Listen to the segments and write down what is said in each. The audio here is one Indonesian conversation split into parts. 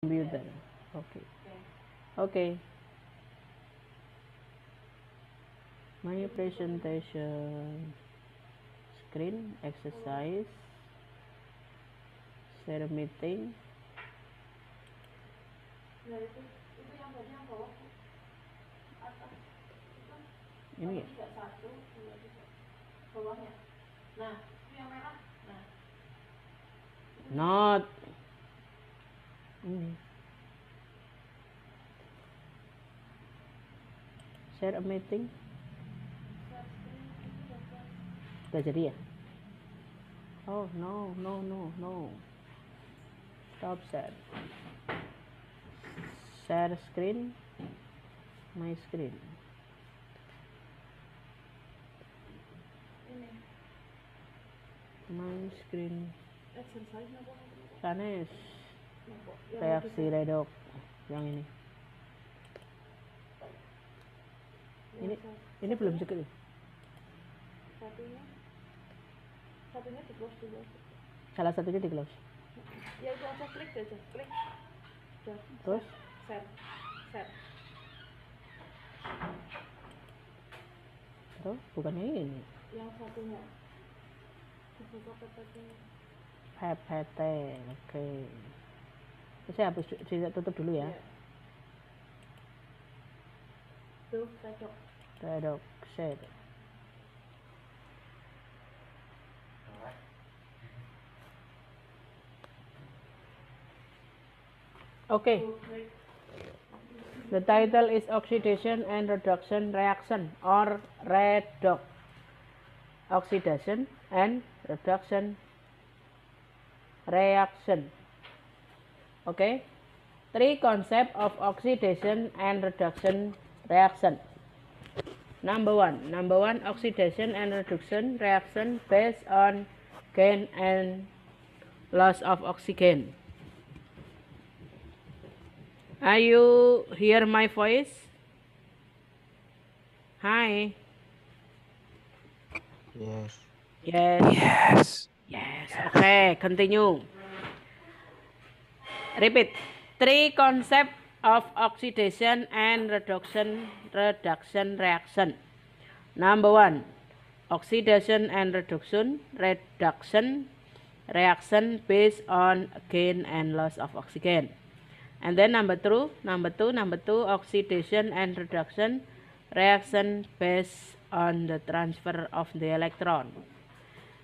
computer oke, oke. my presentation screen exercise share meeting ini ya nah not ini hmm. share a meeting udah jadi ya oh no no no no stop share share screen my screen my screen Sanes reaksi redox yang ini ini ini belum cukup satunya satunya di close salah satunya di close ya itu aja klik aja klik Udah. terus set set terus bukannya ini yang satunya dibuka PPT PPT oke okay saya habis saya tutup dulu ya, iya. tuh cocok cocok set oke The title is oxidation and reduction reaction or redox. Oxidation and reduction reaction. Okay. Three concept of oxidation and reduction reaction. Number one, number one oxidation and reduction reaction based on gain and loss of oxygen. Are you hear my voice? Hi. Yes. Yes. Yes. Yes. Okay, continue. Repeat. Three concept of oxidation and reduction reduction reaction. Number one, oxidation and reduction reduction reaction based on gain and loss of oxygen. And then number two, number two, number two, oxidation and reduction reaction based on the transfer of the electron.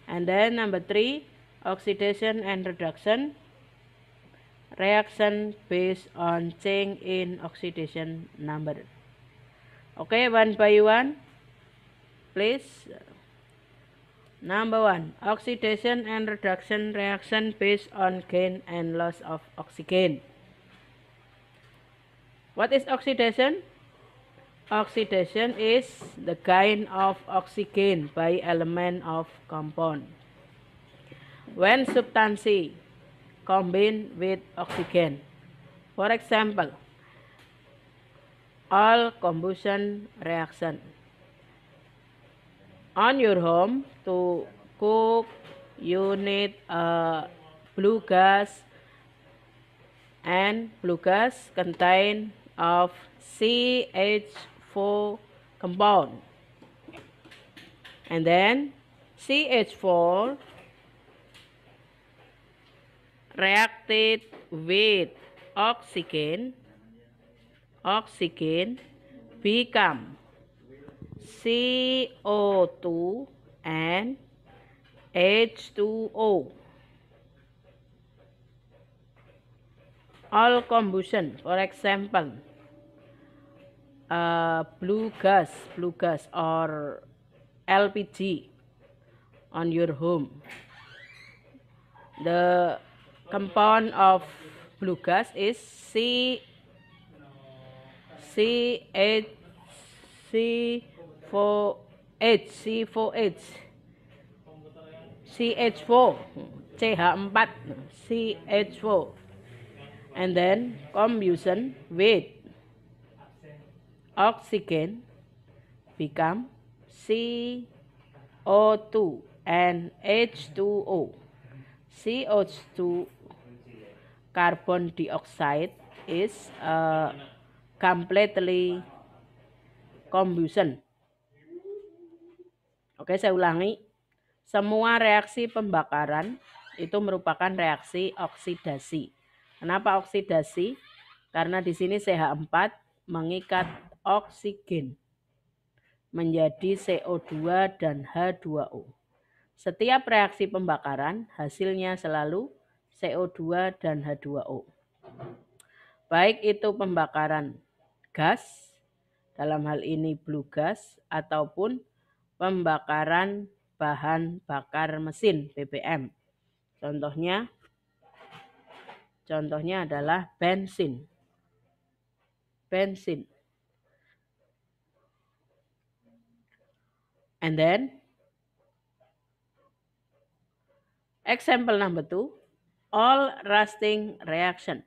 And then number three, oxidation and reduction reaction based on change in oxidation number. Okay, one by one, please. Number one, oxidation and reduction reaction based on gain and loss of oxygen. What is oxidation? Oxidation is the gain of oxygen by element of compound. When substansi combine with oxygen. For example, all combustion reaction. On your home, to cook, you need a blue gas and blue gas contain of CH4 compound. And then CH4 reacted with oxygen oxygen become CO2 and H2O all combustion for example uh, blue gas blue gas or LPG on your home the compound of glucose is C C H C 4 H C 4 H CH4 CH4 CH4 and then combustion with oxygen become CO2 and H2O. O C 2 carbon dioxide is uh, completely combustion. Oke, saya ulangi. Semua reaksi pembakaran itu merupakan reaksi oksidasi. Kenapa oksidasi? Karena di sini CH4 mengikat oksigen menjadi CO2 dan H2O. Setiap reaksi pembakaran hasilnya selalu CO2 dan H2O. Baik itu pembakaran gas, dalam hal ini blue gas, ataupun pembakaran bahan bakar mesin BBM. Contohnya contohnya adalah bensin. Bensin. And then example number two all rusting reaction.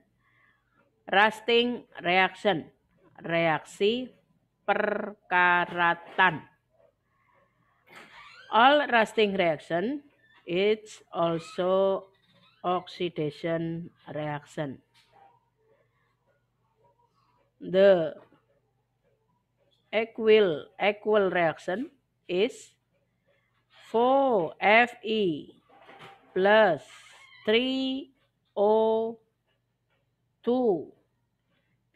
Rusting reaction, reaksi perkaratan. All rusting reaction it's also oxidation reaction. The equal equal reaction is 4Fe plus 3O2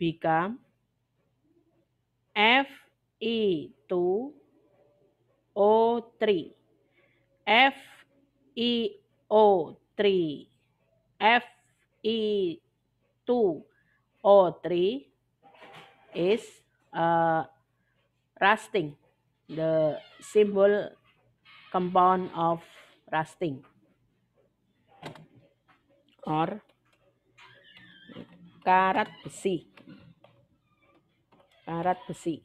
become Fe2O3. FeO3 two O three 3 is uh, rusting, the symbol compound of rusting. or karat besi karat besi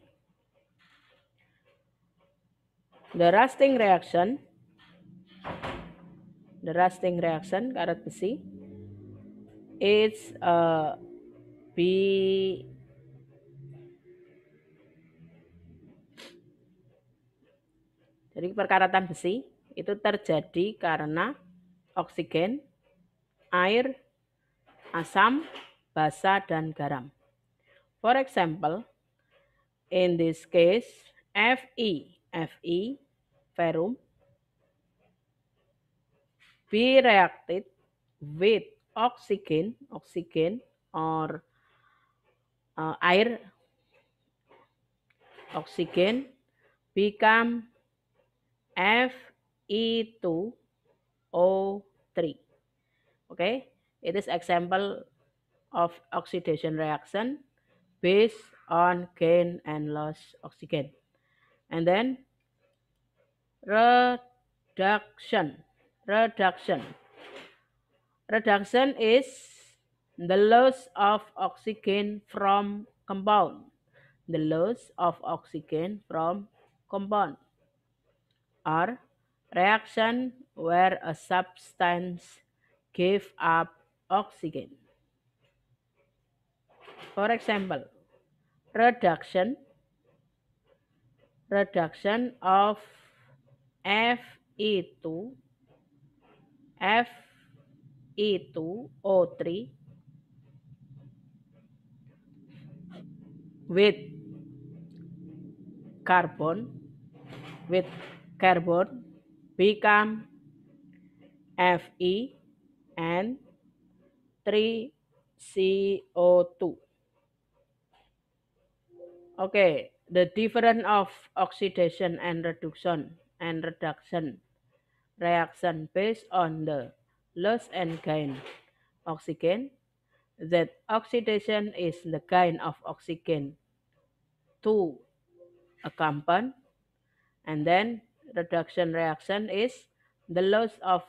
the rusting reaction the rusting reaction karat besi it's a b. Jadi perkaratan besi itu terjadi karena oksigen air, asam, basa, dan garam. For example, in this case, Fe, Fe, ferum, be reacted with oxygen, oxygen or uh, air, oxygen become Fe2O3. okay it is example of oxidation reaction based on gain and loss oxygen and then reduction reduction reduction is the loss of oxygen from compound the loss of oxygen from compound or reaction where a substance give up oxygen. For example, reduction reduction of Fe2 Fe2O3 with carbon with carbon become Fe and 3CO2. Okay, the difference of oxidation and reduction and reduction reaction based on the loss and gain oxygen that oxidation is the gain of oxygen to a compound and then reduction reaction is the loss of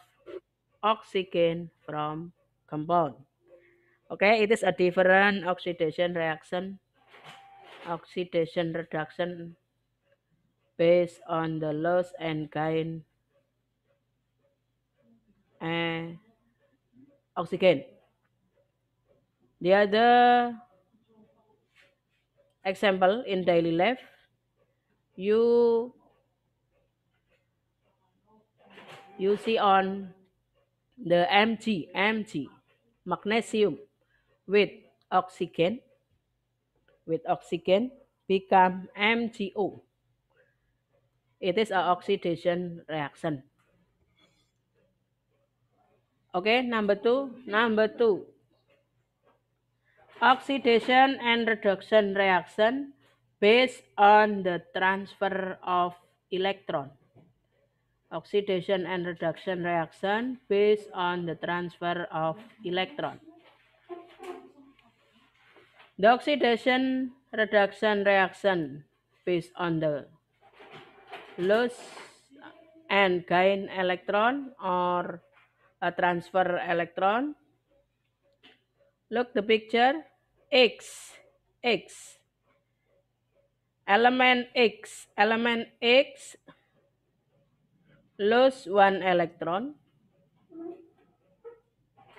oxygen from compound. Okay, it is a different oxidation reaction, oxidation reduction based on the loss and gain uh, oxygen. The other example in daily life, you you see on the Mg, Mg, magnesium with oxygen, with oxygen become MgO. It is a oxidation reaction. Okay, number two, number two. Oxidation and reduction reaction based on the transfer of electron. oxidation and reduction reaction based on the transfer of electron. The oxidation reduction reaction based on the lose and gain electron or a transfer electron. Look the picture. X, X. Element X, element X lose one electron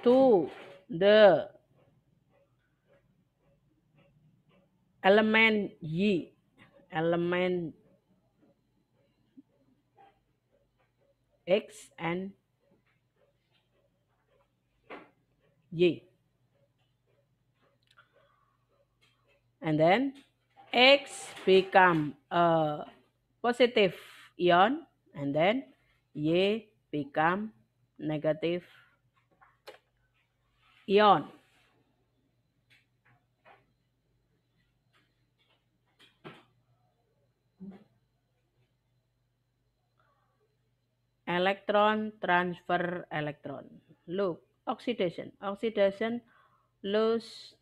to the element Y element X and Y and then X become a positive ion and then Y become negative ion. Electron transfer electron. Look, oxidation. Oxidation lose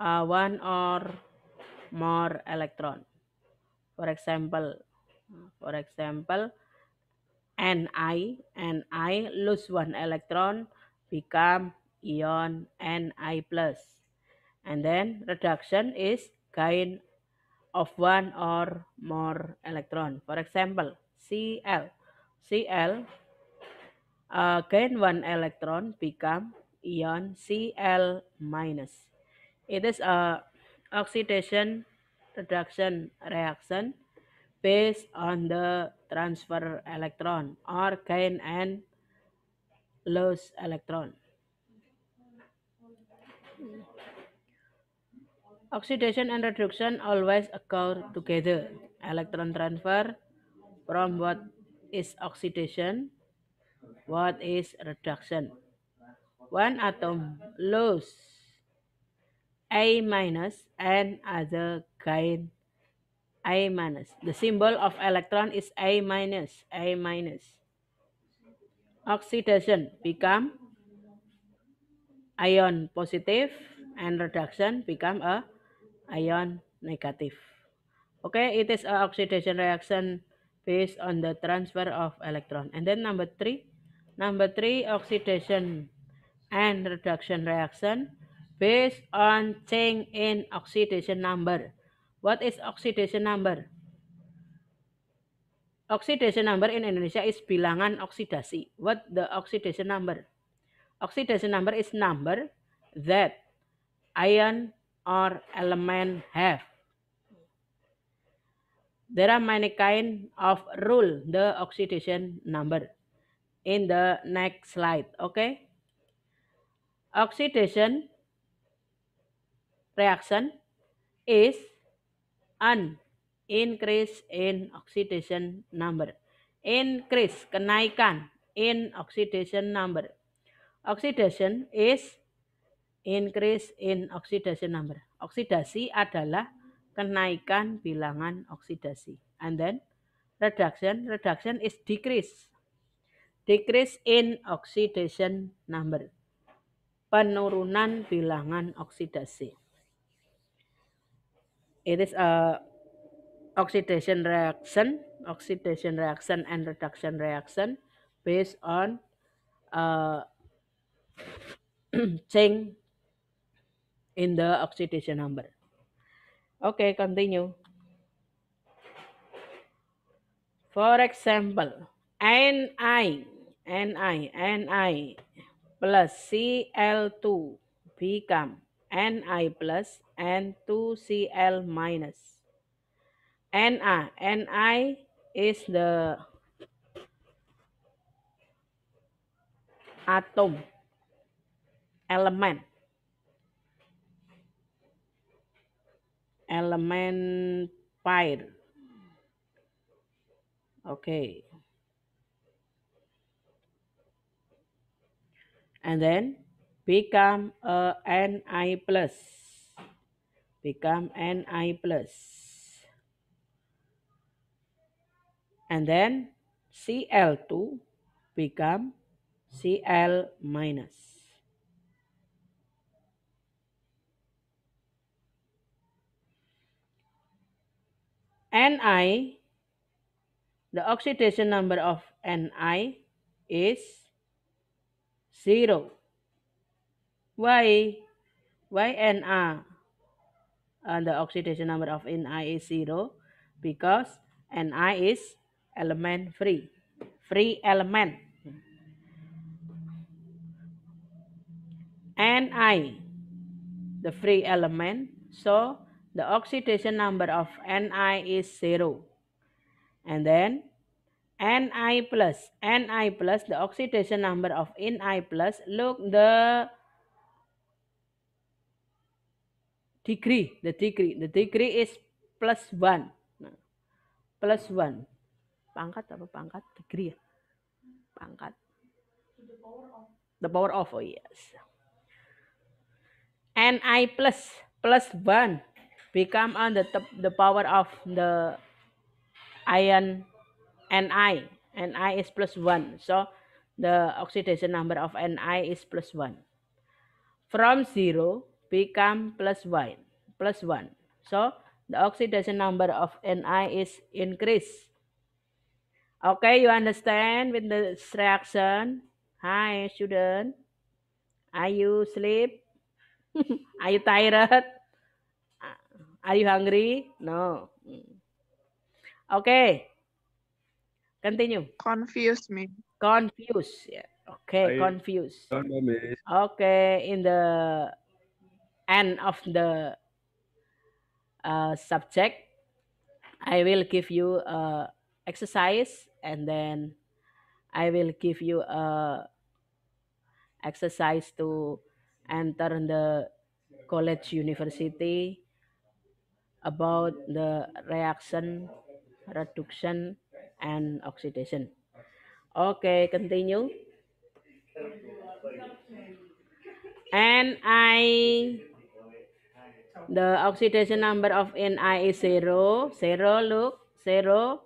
uh, one or more electron. For example, for example, Ni and I lose one electron, become ion Ni And then reduction is gain of one or more electron. For example, Cl. Cl uh, gain one electron become ion Cl minus. It is a oxidation reduction reaction based on the transfer electron or gain and lose electron. Oxidation and reduction always occur together. Electron transfer from what is oxidation, what is reduction. One atom loses A minus and other gain A minus. The symbol of electron is A minus. A minus. Oxidation become ion positive and reduction become a ion negative. Okay, it is a oxidation reaction based on the transfer of electron. And then number three, number three oxidation and reduction reaction based on change in oxidation number. What is oxidation number? Oxidation number in Indonesia is bilangan oksidasi. What the oxidation number? Oxidation number is number that ion or element have. There are many kind of rule the oxidation number in the next slide. Okay. Oxidation reaction is an increase in oxidation number increase kenaikan in oxidation number oxidation is increase in oxidation number oksidasi adalah kenaikan bilangan oksidasi and then reduction reduction is decrease decrease in oxidation number penurunan bilangan oksidasi it is a oxidation reaction oxidation reaction and reduction reaction based on uh, change in the oxidation number okay continue for example ni ni ni plus cl2 become ni plus N 2Cl minus. Na, Ni is the atom, element elemen fire. Oke. Okay. And then become a Ni plus. become Ni plus, and then cl2 become cl minus ni the oxidation number of ni is 0 why why ni and uh, the oxidation number of Ni is 0 because Ni is element free. Free element. Ni, the free element. So, the oxidation number of Ni is 0. And then, Ni plus, Ni plus, the oxidation number of Ni plus, look the degree, the degree, the degree is plus one. Nah, plus one. Pangkat apa pangkat? Degree ya. Pangkat. The power of. The power of, oh yes. And I plus, plus one become on the, the power of the ion Ni. Ni is plus one. So the oxidation number of Ni is plus one. From zero become plus one, Plus one. So, the oxidation number of Ni is increased. Okay, you understand with the reaction? Hi, student. Are you sleep? Are you tired? Are you hungry? No. Okay. Continue. Confuse me. Confuse. Yeah. Okay, I confuse. Okay, in the end of the uh, subject, I will give you a uh, exercise and then I will give you a uh, exercise to enter the college university about the reaction, reduction, and oxidation. Okay, continue. And I The oxidation number of Ni is zero. Zero, look, zero.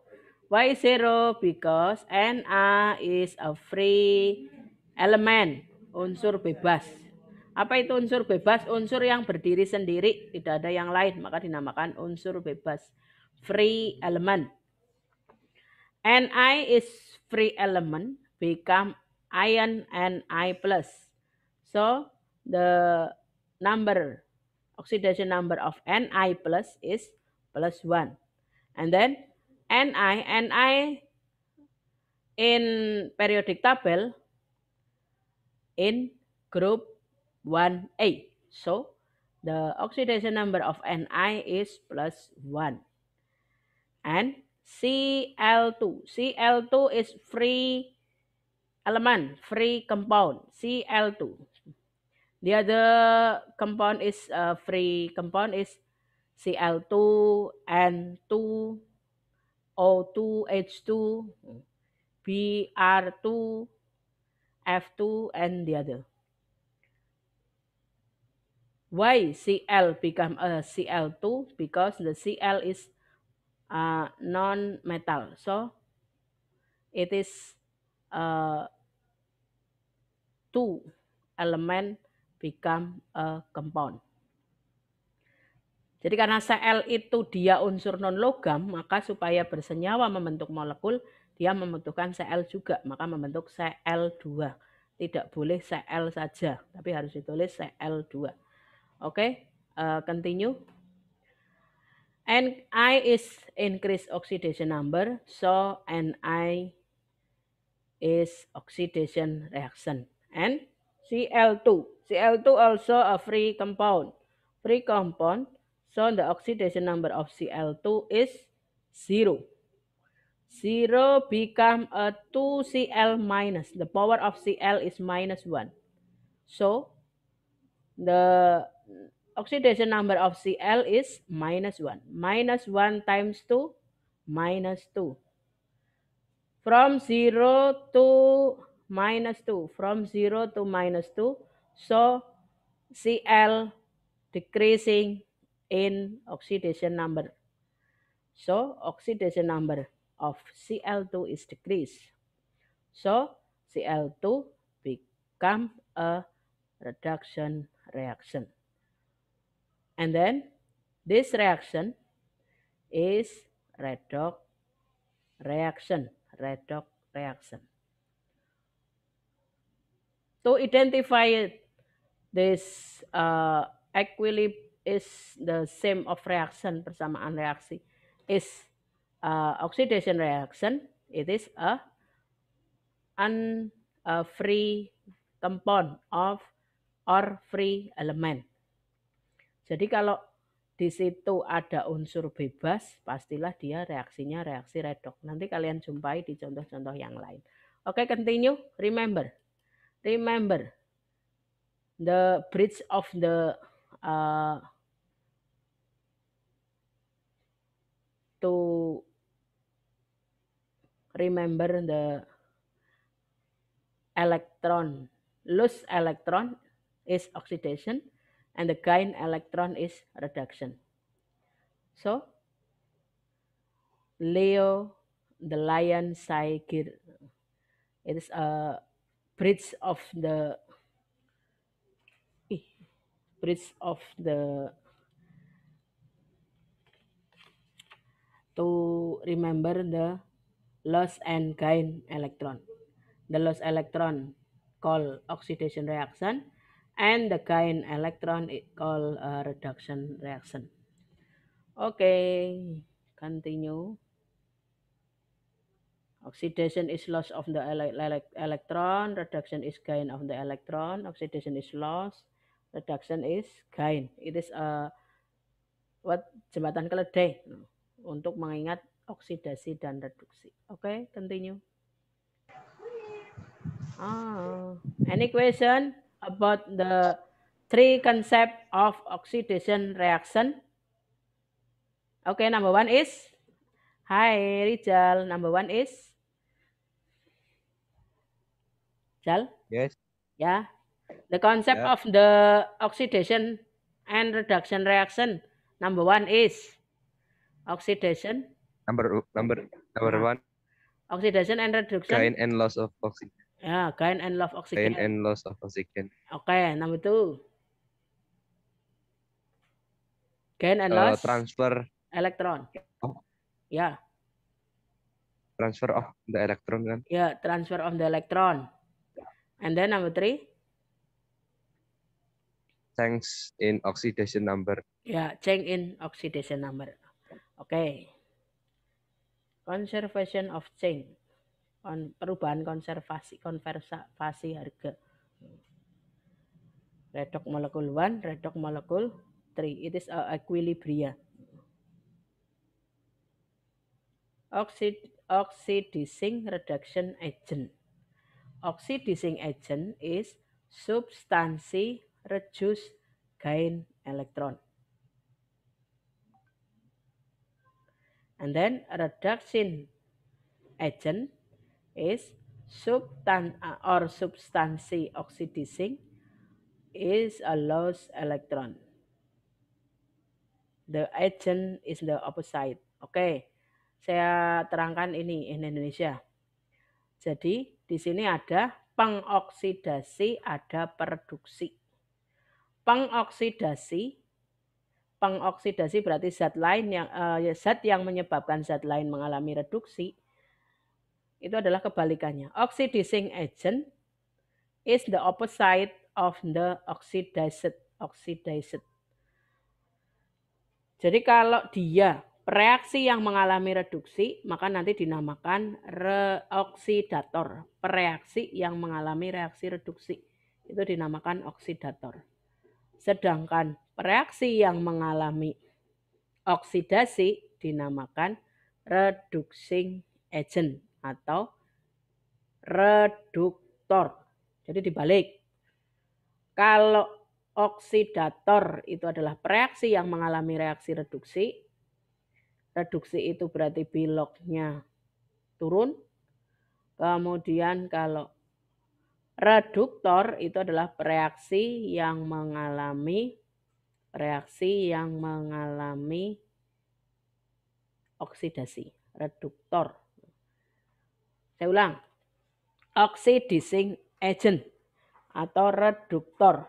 Why zero? Because Na is a free element, unsur bebas. Apa itu unsur bebas? Unsur yang berdiri sendiri, tidak ada yang lain, maka dinamakan unsur bebas. Free element. Ni is free element become ion Ni plus. So the number oxidation number of Ni plus is plus 1. And then Ni, Ni in periodic table in group 1A. So the oxidation number of Ni is plus 1. And Cl2. Cl2 is free element, free compound, Cl2. The other compound is uh, free compound is Cl2, N2, O2, H2, Br2, F2, and the other. Why Cl become a uh, Cl2? Because the Cl is uh, non-metal. So it is uh, two element become a compound. Jadi karena CL itu dia unsur non logam, maka supaya bersenyawa membentuk molekul, dia membutuhkan CL juga, maka membentuk CL2. Tidak boleh CL saja, tapi harus ditulis CL2. Oke, okay? uh, eh, continue. Ni is increased oxidation number, so Ni is oxidation reaction. And Cl2. Cl2 also a free compound. Free compound, so the oxidation number of Cl2 is 0. 0 become a 2Cl minus. The power of Cl is minus 1. So, the oxidation number of Cl is minus 1. Minus 1 times 2, minus 2. From 0 to minus 2 from 0 to minus 2 so Cl decreasing in oxidation number so oxidation number of Cl2 is decreased so Cl2 become a reduction reaction and then this reaction is redox reaction redox reaction to identify this uh, equilibrium is the same of reaction persamaan reaksi is uh, oxidation reaction it is a un a free compound of or free element jadi kalau di situ ada unsur bebas pastilah dia reaksinya reaksi redox nanti kalian jumpai di contoh-contoh yang lain oke okay, continue remember Remember, the bridge of the uh, to remember the electron loose electron is oxidation and the gain electron is reduction so leo the lion saigir it is a Bridge of the bridge eh, of the to remember the loss and gain electron. The loss electron called oxidation reaction and the gain electron it called uh, reduction reaction. Okay, continue. Oxidation is loss of the electron, reduction is gain of the electron, oxidation is loss, reduction is gain. It is a uh, what jembatan keledai untuk mengingat oksidasi dan reduksi. Oke, okay, continue. Ah, any question about the three concept of oxidation reaction? Okay, number one is Hi Rizal, number one is Jal? Yes. Yeah. The concept yeah. of the oxidation and reduction reaction number one is oxidation. Number number number ya. one. Oxidation and reduction. Gain and loss of oxygen. Yeah, gain and loss of oxygen. Gain and loss of oxygen. Okay, number two. Gain and uh, loss. Transfer. Electron. Oh. Yeah. Transfer of the electron kan? Yeah, transfer of the electron. And then number three? Change in oxidation number. Ya, yeah, change in oxidation number. Oke. Okay. Conservation of change. Kon perubahan konservasi, konversasi harga. Redox molekul 1, redox molekul 3. It is equilibria. Oxid, oxidizing reduction agent. Oxidizing agent is substansi reduce gain electron. And then reduction agent is substan uh, or substansi oxidizing is a lost electron. The agent is the opposite. Oke, okay. saya terangkan ini in Indonesia. Jadi di sini ada pengoksidasi, ada produksi. Pengoksidasi pengoksidasi berarti zat lain yang eh, ya, zat yang menyebabkan zat lain mengalami reduksi itu adalah kebalikannya. Oxidizing agent is the opposite of the oxidized. Oxidized. Jadi kalau dia Reaksi yang mengalami reduksi maka nanti dinamakan reoksidator. Reaksi yang mengalami reaksi reduksi itu dinamakan oksidator. Sedangkan reaksi yang mengalami oksidasi dinamakan reducing agent atau reduktor. Jadi dibalik. Kalau oksidator itu adalah reaksi yang mengalami reaksi reduksi, reduksi itu berarti biloknya turun. Kemudian kalau reduktor itu adalah reaksi yang mengalami reaksi yang mengalami oksidasi, reduktor. Saya ulang. Oxidizing agent atau reduktor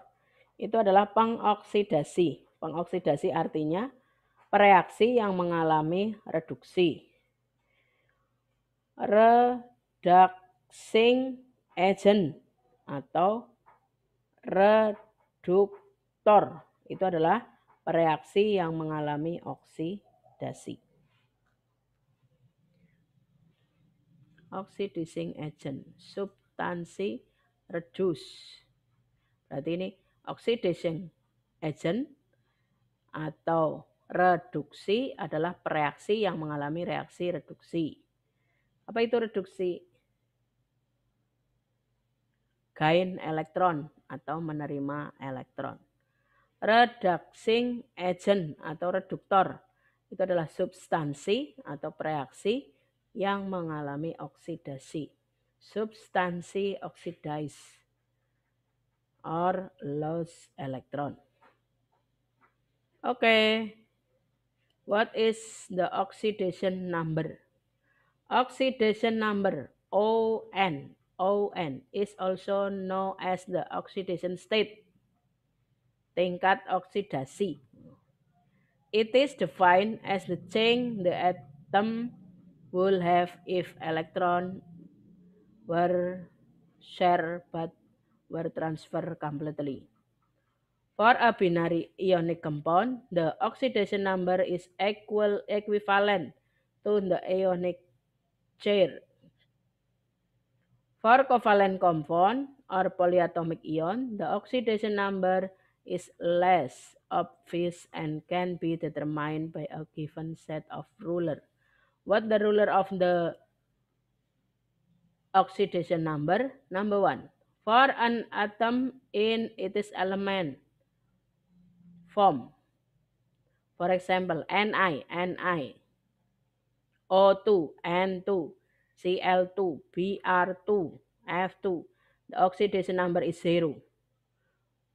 itu adalah pengoksidasi. Pengoksidasi artinya reaksi yang mengalami reduksi. Reducing agent atau reduktor itu adalah reaksi yang mengalami oksidasi. Oxidizing agent, substansi reduce. Berarti ini oxidizing agent atau reduksi adalah reaksi yang mengalami reaksi reduksi. Apa itu reduksi? Gain elektron atau menerima elektron. Reducing agent atau reduktor itu adalah substansi atau reaksi yang mengalami oksidasi. Substansi oxidize or lose elektron. Oke. Okay. What is the oxidation number? Oxidation number ON ON is also known as the oxidation state. Tingkat oksidasi. It is defined as the change the atom will have if electron were shared but were transferred completely. For a binary ionic compound, the oxidation number is equal equivalent to the ionic chair. For covalent compound or polyatomic ion, the oxidation number is less obvious and can be determined by a given set of ruler. What the ruler of the oxidation number? Number one. For an atom in its element, form. For example, Ni, Ni, O2, N2, Cl2, Br2, F2. The oxidation number is zero.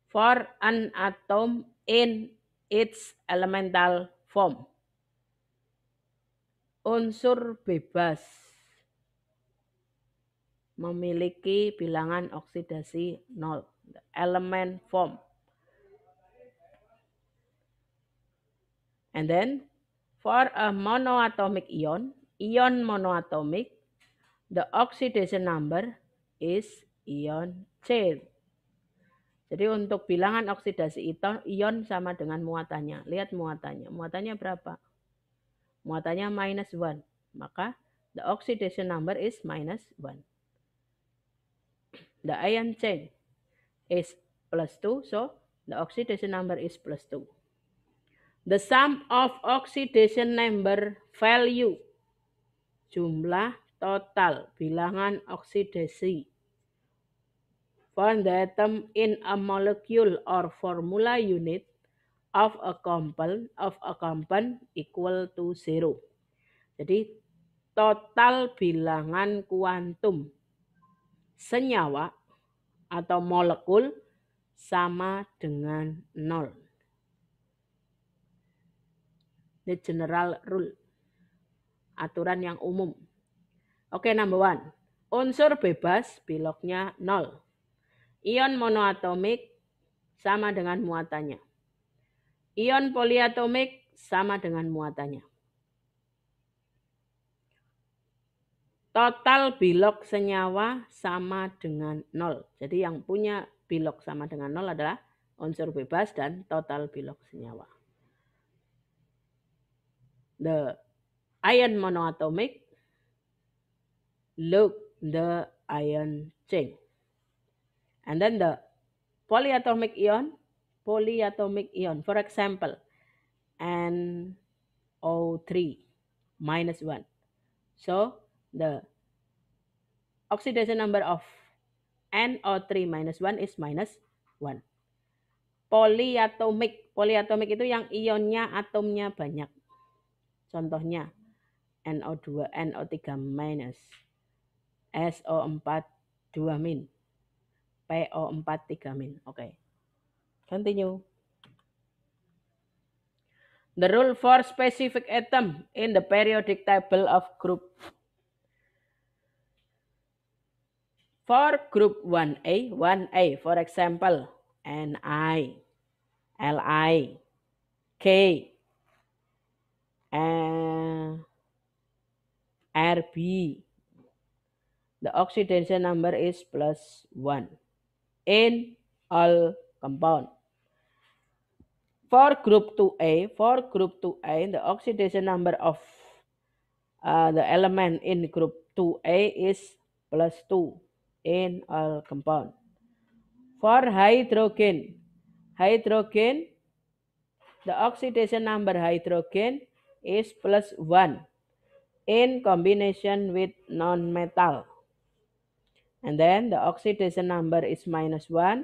For an atom in its elemental form. Unsur bebas memiliki bilangan oksidasi 0, elemen form. And then for a monoatomic ion, ion monoatomic, the oxidation number is ion c. Jadi untuk bilangan oksidasi ion sama dengan muatannya. Lihat muatannya. Muatannya berapa? Muatannya minus 1. Maka the oxidation number is minus 1. The ion chain is plus 2. So the oxidation number is plus 2. The sum of oxidation number value. Jumlah total bilangan oksidasi. For the atom in a molecule or formula unit of a compound of a compound equal to zero. Jadi total bilangan kuantum senyawa atau molekul sama dengan nol. The general rule. Aturan yang umum. Oke, number one. Unsur bebas beloknya nol. Ion monoatomik sama dengan muatannya. Ion poliatomik sama dengan muatannya. Total bilok senyawa sama dengan nol. Jadi yang punya bilok sama dengan nol adalah unsur bebas dan total bilok senyawa the iron monatomic, look the iron chain. And then the polyatomic ion, polyatomic ion, for example, NO3 minus 1. So the oxidation number of NO3 minus 1 is minus 1. Polyatomic, polyatomic itu yang ionnya atomnya banyak. Contohnya, NO2, NO3 minus, SO4 2 min, PO4 3 min. Oke. Okay. Continue. The rule for specific atom in the periodic table of group. For group 1A, 1A, for example, NI, LI, K, and RB. The oxidation number is plus 1 in all compound. For group 2A, for group 2A, the oxidation number of uh, the element in group 2A is plus 2 in all compound. For hydrogen, hydrogen, the oxidation number hydrogen is plus 1 in combination with non-metal. And then the oxidation number is minus 1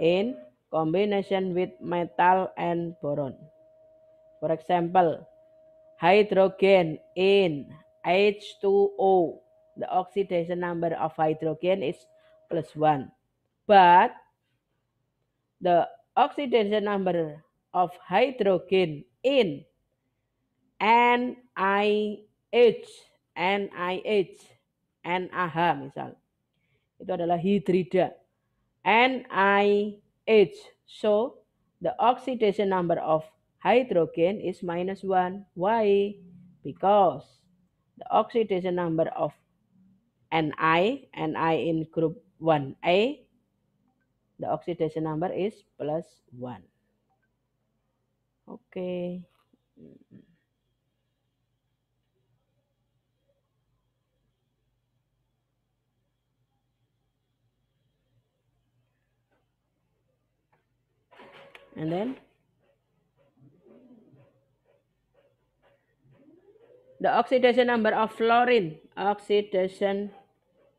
in combination with metal and boron. For example, hydrogen in H2O. The oxidation number of hydrogen is plus 1. But the oxidation number of hydrogen in NIH, NIH, NAH misal. Itu adalah hidrida. NIH. So, the oxidation number of hydrogen is minus 1. Why? Because the oxidation number of Ni, Ni in group 1A, the oxidation number is plus 1. Oke. Okay. and then the oxidation number of fluorine oxidation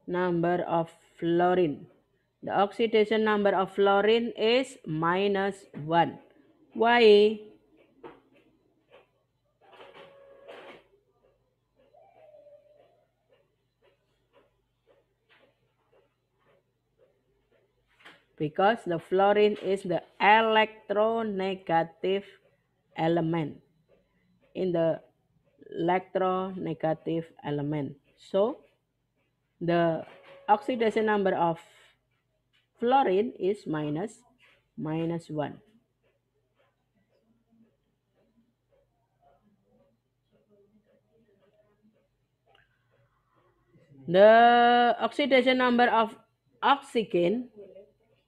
number of fluorine the oxidation number of fluorine is minus 1 why because the fluorine is the electronegative element in the electronegative element. So the oxidation number of fluorine is minus minus 1. The oxidation number of oxygen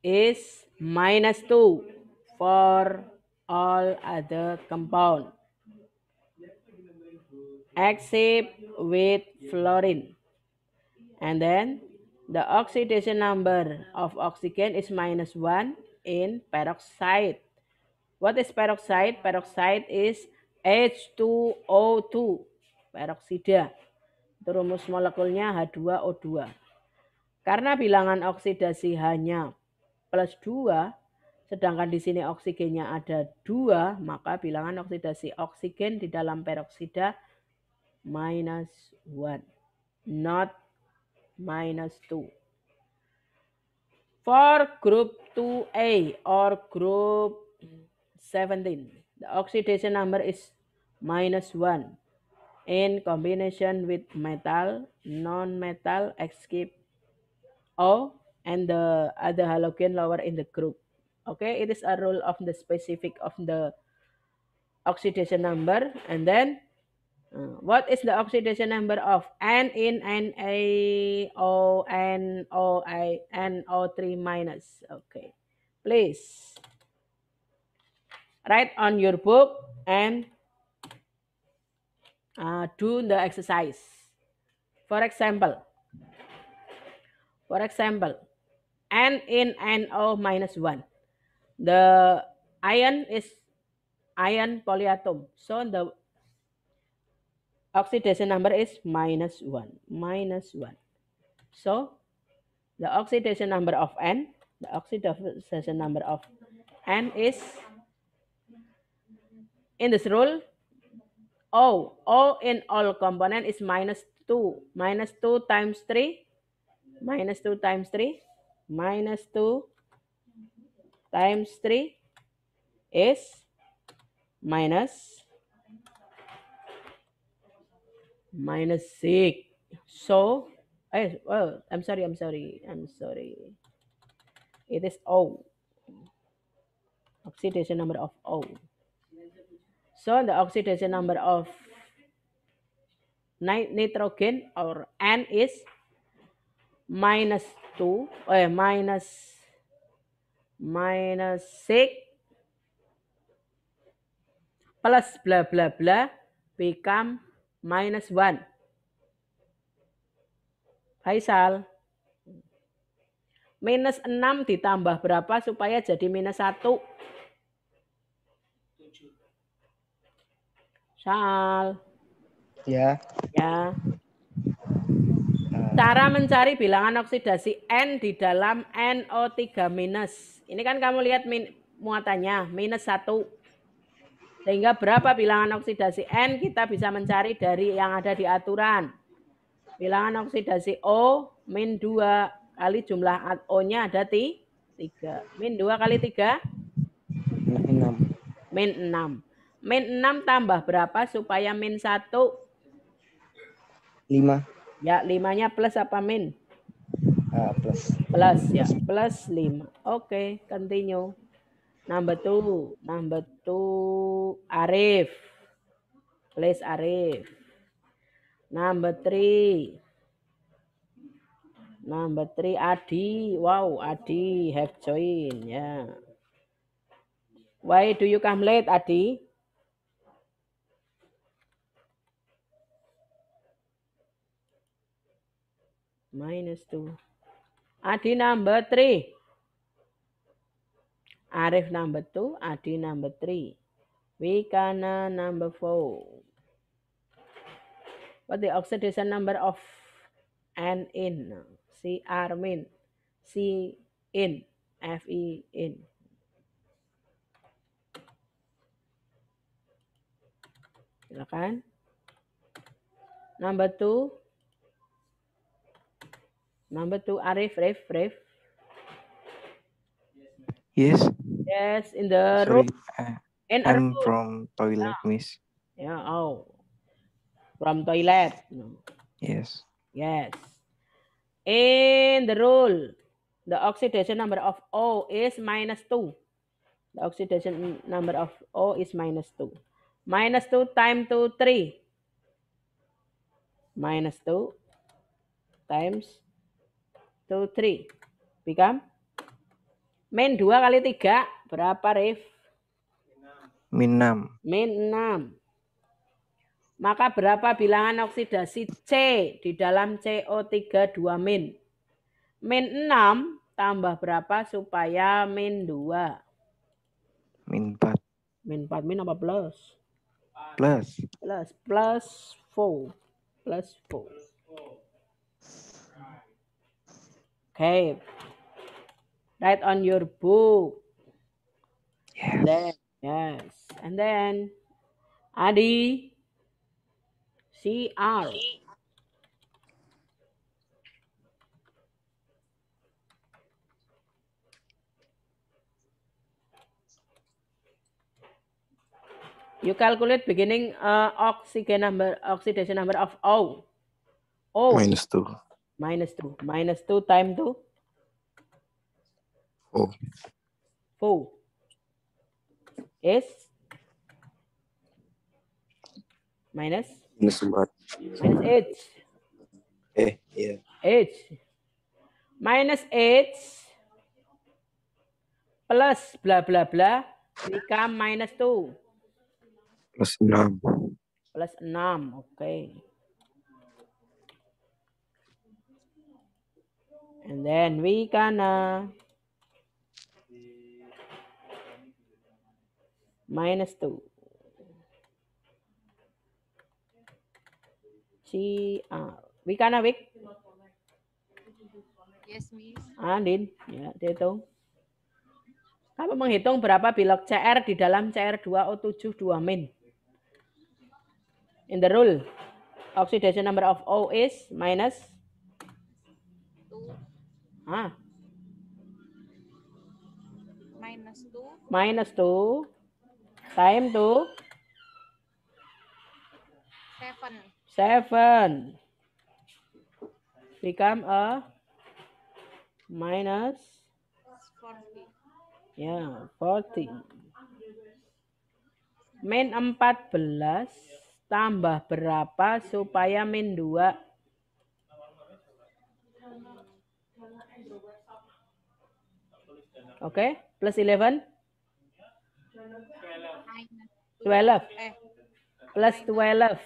is minus 2 for all other compound except with fluorine and then the oxidation number of oxygen is minus 1 in peroxide what is peroxide peroxide is H2O2 peroksida rumus molekulnya H2O2 karena bilangan oksidasi hanya plus 2, sedangkan di sini oksigennya ada 2, maka bilangan oksidasi oksigen di dalam peroksida minus 1, not minus 2. For group 2A or group 17, the oxidation number is minus 1 in combination with metal, non-metal, escape O and the other halogen lower in the group. Okay, it is a rule of the specific of the oxidation number. And then, uh, what is the oxidation number of N in NaO 3 minus? Okay, please write on your book and uh, do the exercise. For example, for example, n in NO minus 1. The ion is ion polyatom. So the oxidation number is minus 1. Minus 1. So the oxidation number of N, the oxidation number of N is in this rule O. O in all component is minus 2. Minus 2 times 3. Minus 2 times 3 minus 2 times 3 is minus minus 6. So, I, well, I'm sorry, I'm sorry, I'm sorry. It is O. Oxidation number of O. So, the oxidation number of nitrogen or N is minus 2 eh minus minus 6 plus bla bla bla become minus 1. Faisal. Minus 6 ditambah berapa supaya jadi minus 1? 7. Sal. Ya. Ya. Cara mencari bilangan oksidasi N di dalam NO3 minus. Ini kan kamu lihat min, muatannya, minus 1. Sehingga berapa bilangan oksidasi N kita bisa mencari dari yang ada di aturan. Bilangan oksidasi O min 2 kali jumlah O-nya ada 3. Min 2 kali 3? Min 6. Min 6. Min 6 tambah berapa supaya min 1? 5. Ya, limanya plus apa min? Uh, plus. Plus ya, plus lima. Oke, okay, continue. Number two, number two, Arif. Please Arif. Number three, number three Adi. Wow, Adi have join ya. Yeah. Why do you come late, Adi? minus 2. Adi number 3. Arif number 2, Adi number 3. Wikana number 4. What the oxidation number of N in? C R min. C in. F E in. Silakan. Number 2, Number two, Arif, Arif, Arif. Yes. Yes, in the Sorry, room. Uh, in I'm room. from toilet, ah. miss. Yeah, oh. From toilet. No. Yes. Yes. In the rule, the oxidation number of O is minus 2. The oxidation number of O is minus 2. Minus 2 times 2, 3. Minus 2 times two, three. Become? Min 2 kali 3, berapa Rif? Min 6. Min 6. Maka berapa bilangan oksidasi C di dalam CO3 2 min? Min 6 tambah berapa supaya min 2? Min 4. Min 4, min apa plus? Plus. Plus, plus 4. Plus 4. Okay. Write on your book. Yes. Then, yes. And then Adi CR. You calculate beginning uh, oxygen number, oxidation number of O. O. Minus two minus 2. Minus 2 times 2? 4. 4 is minus? Minus 4. Minus 8. Eh, Yeah. Iya. 8. Minus 8 plus bla bla bla become minus 2. Plus 6. Plus 6, oke. Okay. And then we gonna minus two. She, uh, we gonna Vic? Yes, Miss. Ah, Andin, ya, dihitung. Kamu menghitung berapa bilok CR di dalam cr 2 o 7 2 min. In the rule, oxidation number of O is minus Ah. Minus 2. Minus 2. Time 2. 7. 7. Become a minus 40. Ya, yeah, 40. Min 14 tambah berapa supaya min 2? Okay. Plus 11? 12. Eh. Plus 12.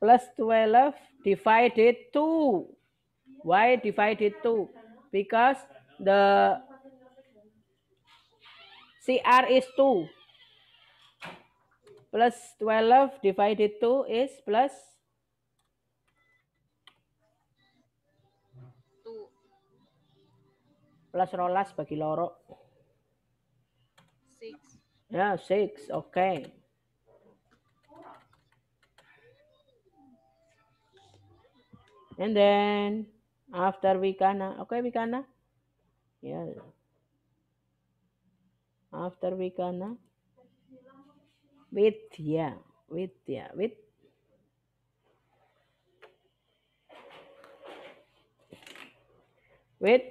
Plus 12 divided 2. Why divided 2? Because the CR is 2. Plus 12 divided 2 is plus Plus rolas bagi lorok, Ya, yeah, six. Oke. Okay. And then after Wikana, okay Wikana? Yeah. After Wikana, with yeah, with yeah, with with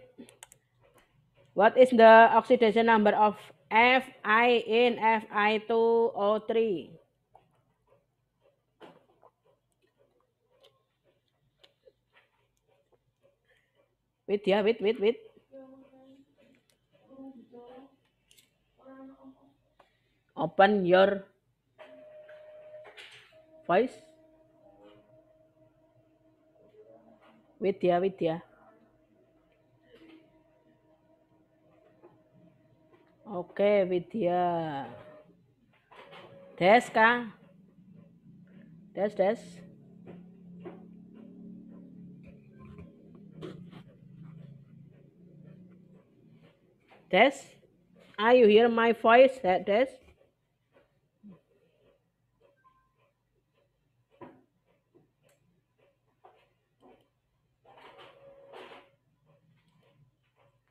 What is the oxidation number of Fi in Fi2O3? Wait ya, wait, wait, wait. Open your voice. Wait ya, wait ya. Oke, Widya. Test, Kang. Test, test. Test. are you hear my voice, test?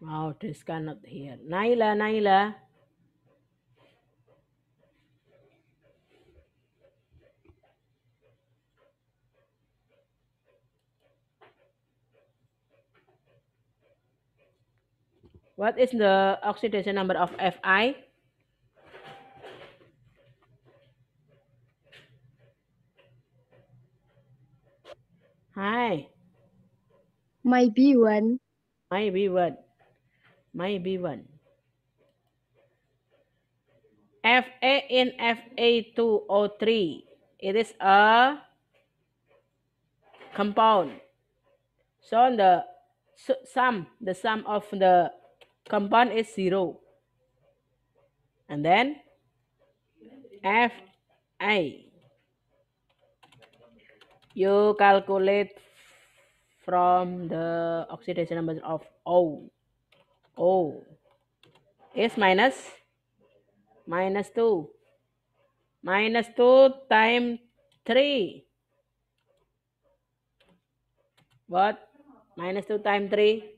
Wow, oh, Triska not here. Naila, Naila. What is the oxidation number of Fi? Hi. Might be one. Might be one be one. Fa2 20 It is a compound. So the sum, the sum of the compound is zero. And then FA. You calculate from the oxidation number of O. Oh, yes, minus minus 2 minus 2 times 3 what minus 2 times 3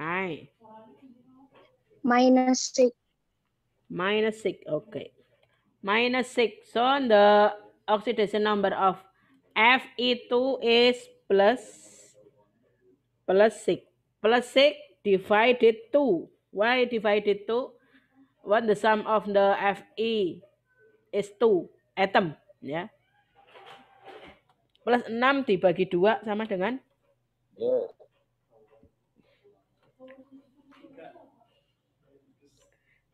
Hi. Minus 6. Minus 6, okay. Minus 6. So the oxidation number of Fe2 is plus plus 6. Plus 6 divided 2. y divided 2? When the sum of the FE is 2 atom. Ya. Plus 6 dibagi 2 sama dengan? Yeah.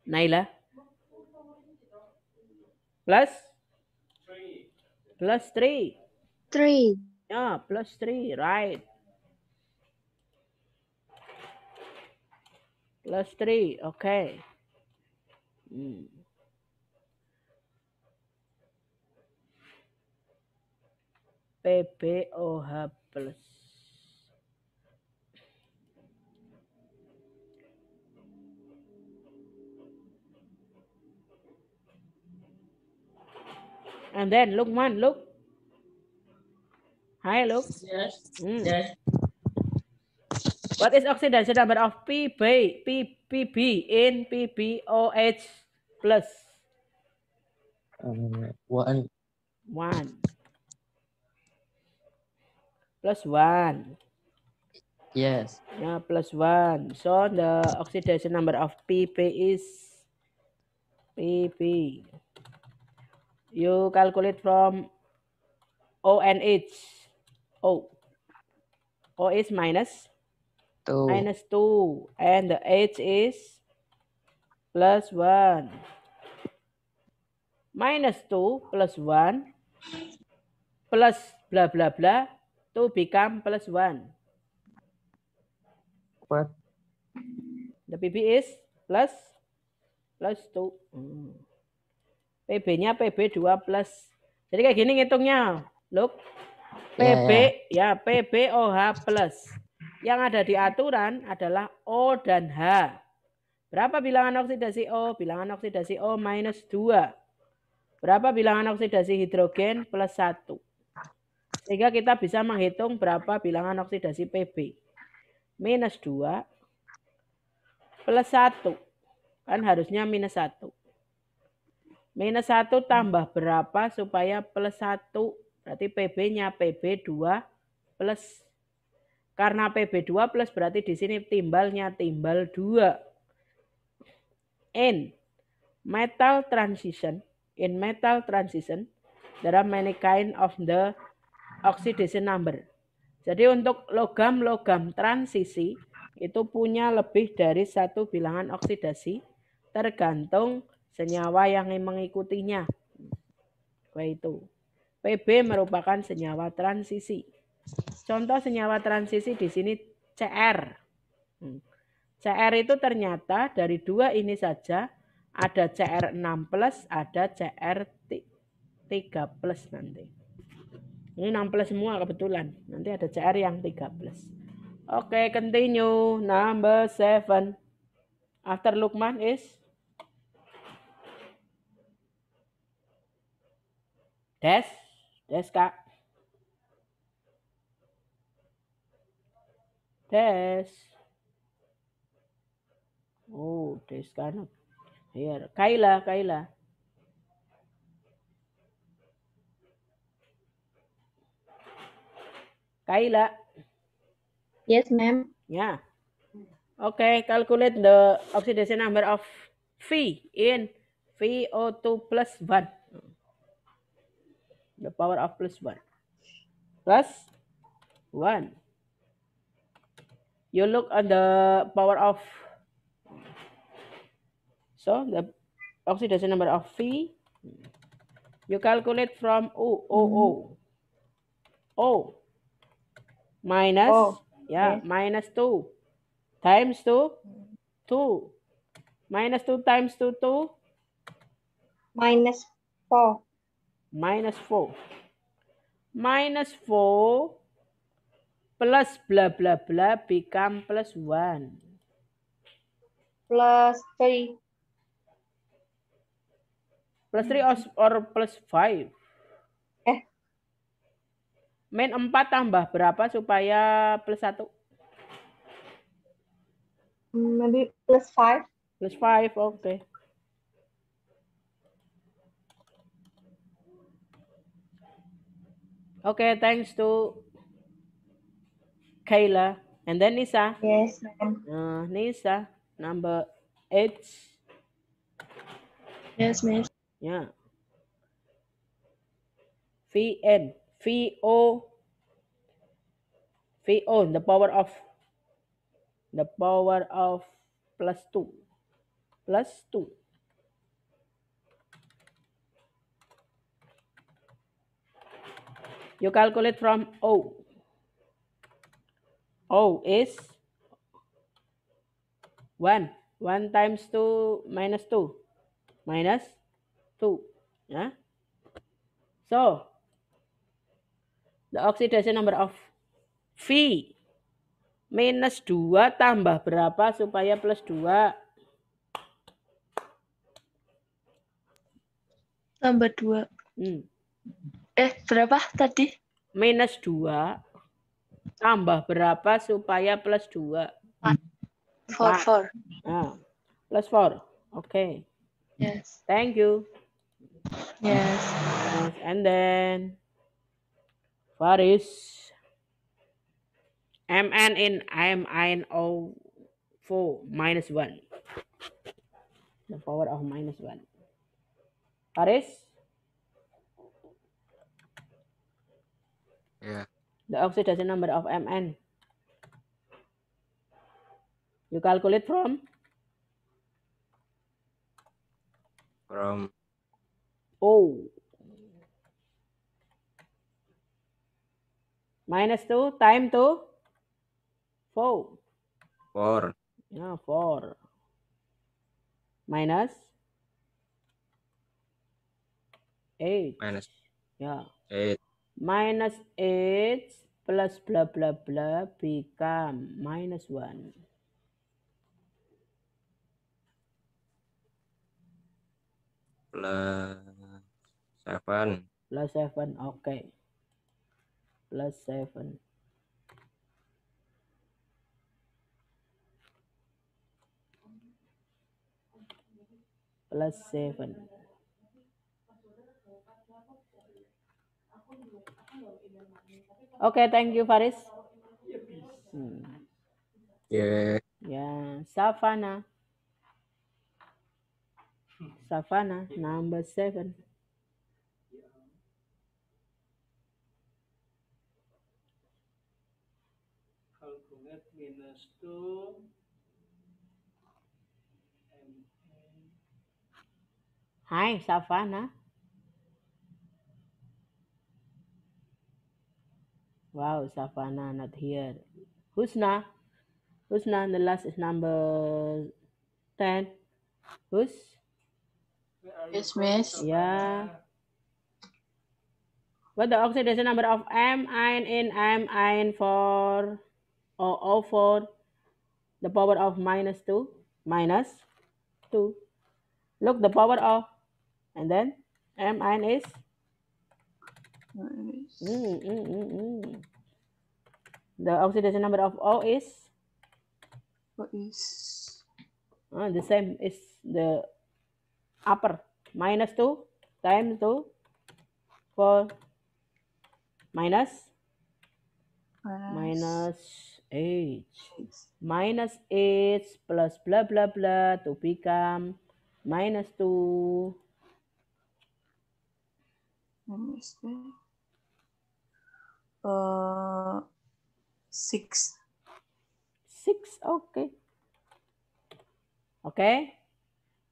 Naila. Plus? Plus 3. 3. Yeah, 3, right. Plus 3, okay. Mm. PPOH plus. And then look, man, look. Hi, Luke. Yes. Mm. Yes. What is oxidation number of PB, P, PB in PBOH plus? Um, one. One. Plus one. Yes. Yeah, plus one. So the oxidation number of PB is PB. You calculate from O and H. O. O is minus? Two. Minus two, And the H is? Plus one. Minus two plus one plus blah blah blah to become plus one. What? The PB is plus plus two. Hmm. PB-nya PB 2 plus. Jadi kayak gini ngitungnya. Look. PB ya, ya. ya PBOH plus. Yang ada di aturan adalah O dan H. Berapa bilangan oksidasi O? Bilangan oksidasi O minus dua Berapa bilangan oksidasi hidrogen plus 1. Sehingga kita bisa menghitung berapa bilangan oksidasi PB. Minus dua plus 1. Kan harusnya minus satu Minus satu tambah berapa supaya plus satu Berarti PB-nya PB2 plus. Karena PB2 plus berarti di sini timbalnya timbal 2. In metal transition, in metal transition, there are many kind of the oxidation number. Jadi untuk logam-logam transisi itu punya lebih dari satu bilangan oksidasi tergantung senyawa yang mengikutinya. Kayak itu. PB merupakan senyawa transisi. Contoh senyawa transisi di sini CR. Hmm. CR itu ternyata dari dua ini saja ada CR6+, ada CR3+, nanti. Ini 6 plus semua kebetulan. Nanti ada CR yang 3 plus. Oke, okay, continue. Number 7. After Lukman is Des. Tes. Oh, tes kan. here. Iya, Kaila, Kaila. Kaila. Yes, ma'am. Yeah. Okay, calculate the oxidation number of Fe in VO2 plus 1. the power of plus 1 plus 1 you look at the power of so the oxidation number of phi you calculate from o o o o minus o. yeah okay. minus 2 times 2 2 minus 2 times 2 2 minus 4 minus 4. Minus 4 plus bla bla bla become plus 1. Plus 3. Plus 3 or, or plus 5? Eh. Main 4 tambah berapa supaya plus 1? Hmm, maybe plus 5. Plus 5, oke. Okay. Okay, thanks to Kayla. And then Nisa. Yes, ma'am. Uh, Nisa, number eight. Yes, miss. Yeah. VN. VO. VO, the power of. The power of plus 2. Plus 2. You calculate from O. O is 1. 1 times 2 minus 2. Minus 2. Yeah. So, the oxidation number of V minus 2 tambah berapa supaya plus 2? Tambah 2. Hmm. Eh, berapa tadi? Minus 2. Tambah berapa supaya plus 2? 4. 4. 4. Ah, plus 4. Oke. Okay. Yes. Thank you. Yes. And then Faris. MN in o 4 minus 1. The power of minus 1. Faris? Yeah. The oxidation number of Mn. You calculate from? From. O oh. Minus 2 time 2. four 4. Yeah, 4. Minus eight Minus. Yeah. eight minus h plus bla bla bla become minus 1. Plus 7. Plus 7, oke. Okay. Plus 7. Plus 7. Oke, okay, thank you Faris. Hmm. Yeah. Ya, Safana. Savana. number seven. Kalkulat minus two. Hai, Savana. Wow, Savannah not here. Husna. Husna and the last is number 10. Who's? Yes, miss. Yeah. What the oxidation number of M ion in M ion for or O the power of minus 2? Minus 2. Look, the power of and then M ion is Nice. Mm, mm, mm, mm, mm. The oxidation number of O is? O is? Uh, the same is the upper. Minus 2 times 2 4 Minus, minus 8. Minus 8 plus blah, blah, blah to become minus 2. Minus 2. Eh, six. Six, okay. Okay.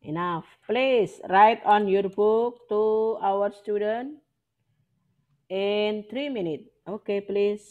Enough. Please write on your book to our student in three minutes. Okay, please.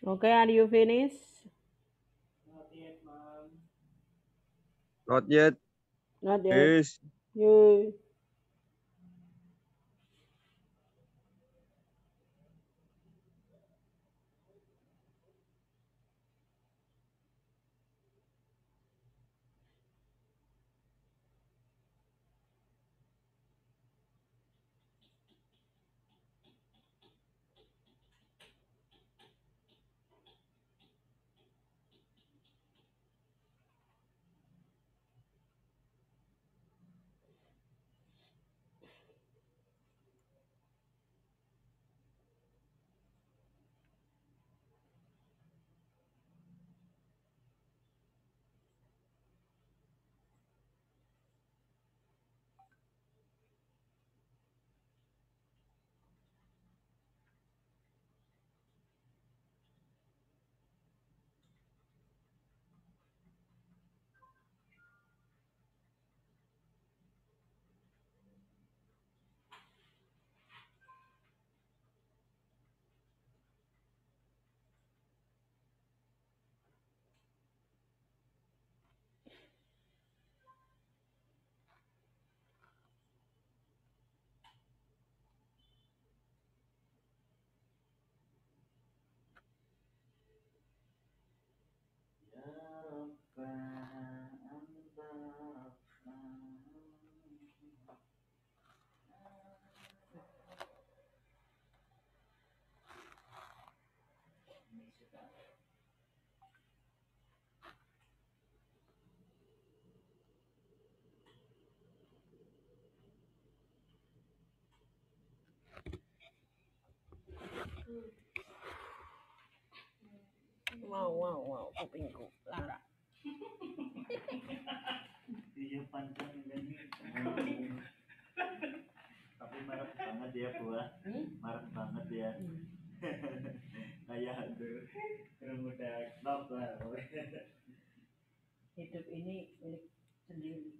Okay, oh, are ano you finished? Not yet, ma'am. Not yet. Not yet. Yes. You Wow, wow, wow, kupingku Lara. Iya panjang Tapi marah banget ya buah, hmm? marah banget ya. Kayak tuh, mudah hidup ini milik sendiri.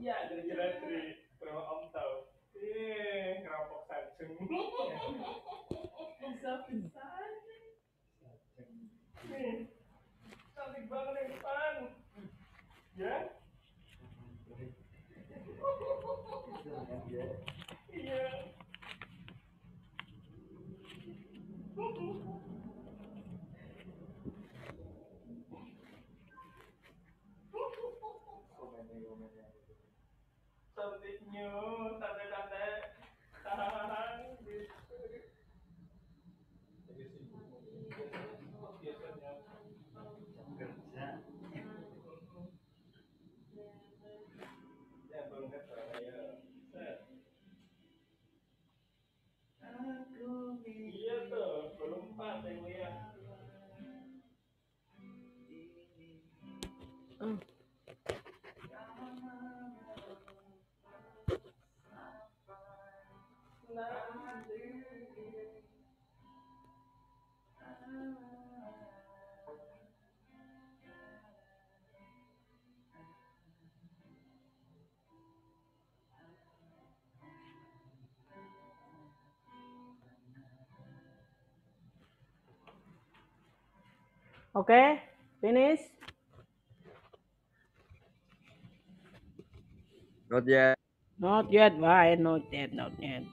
Iya, dari jelasri Berapa om tau? Iya, eh, ngerampok sajeng. Bisa pisan. Eh, cantik banget yang depan. Ya? Ya. ஐயோ தந்தை தந்தை Okay? Finish? Not yet. Not yet. Why? Not yet. Not yet.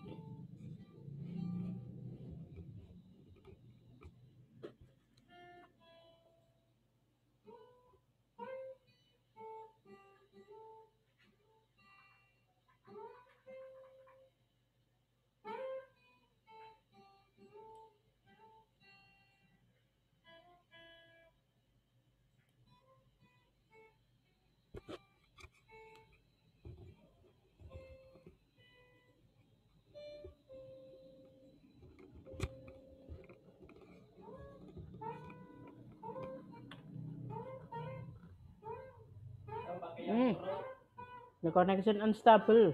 connection unstable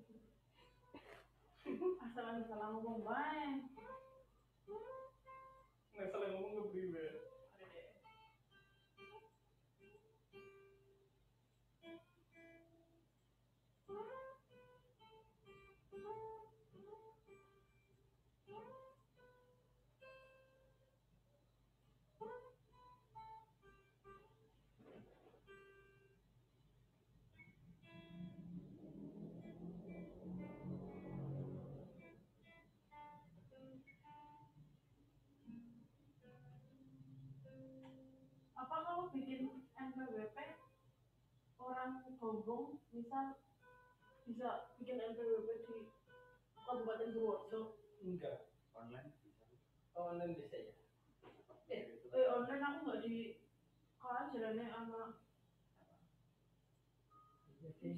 salamat salamat kong NPWP orang Gombong misal bisa bikin NPWP di Kabupaten Purworejo? Enggak, online bisa. Oh, online bisa ya. Eh, eh online aku nggak di kalau jalannya sama jadi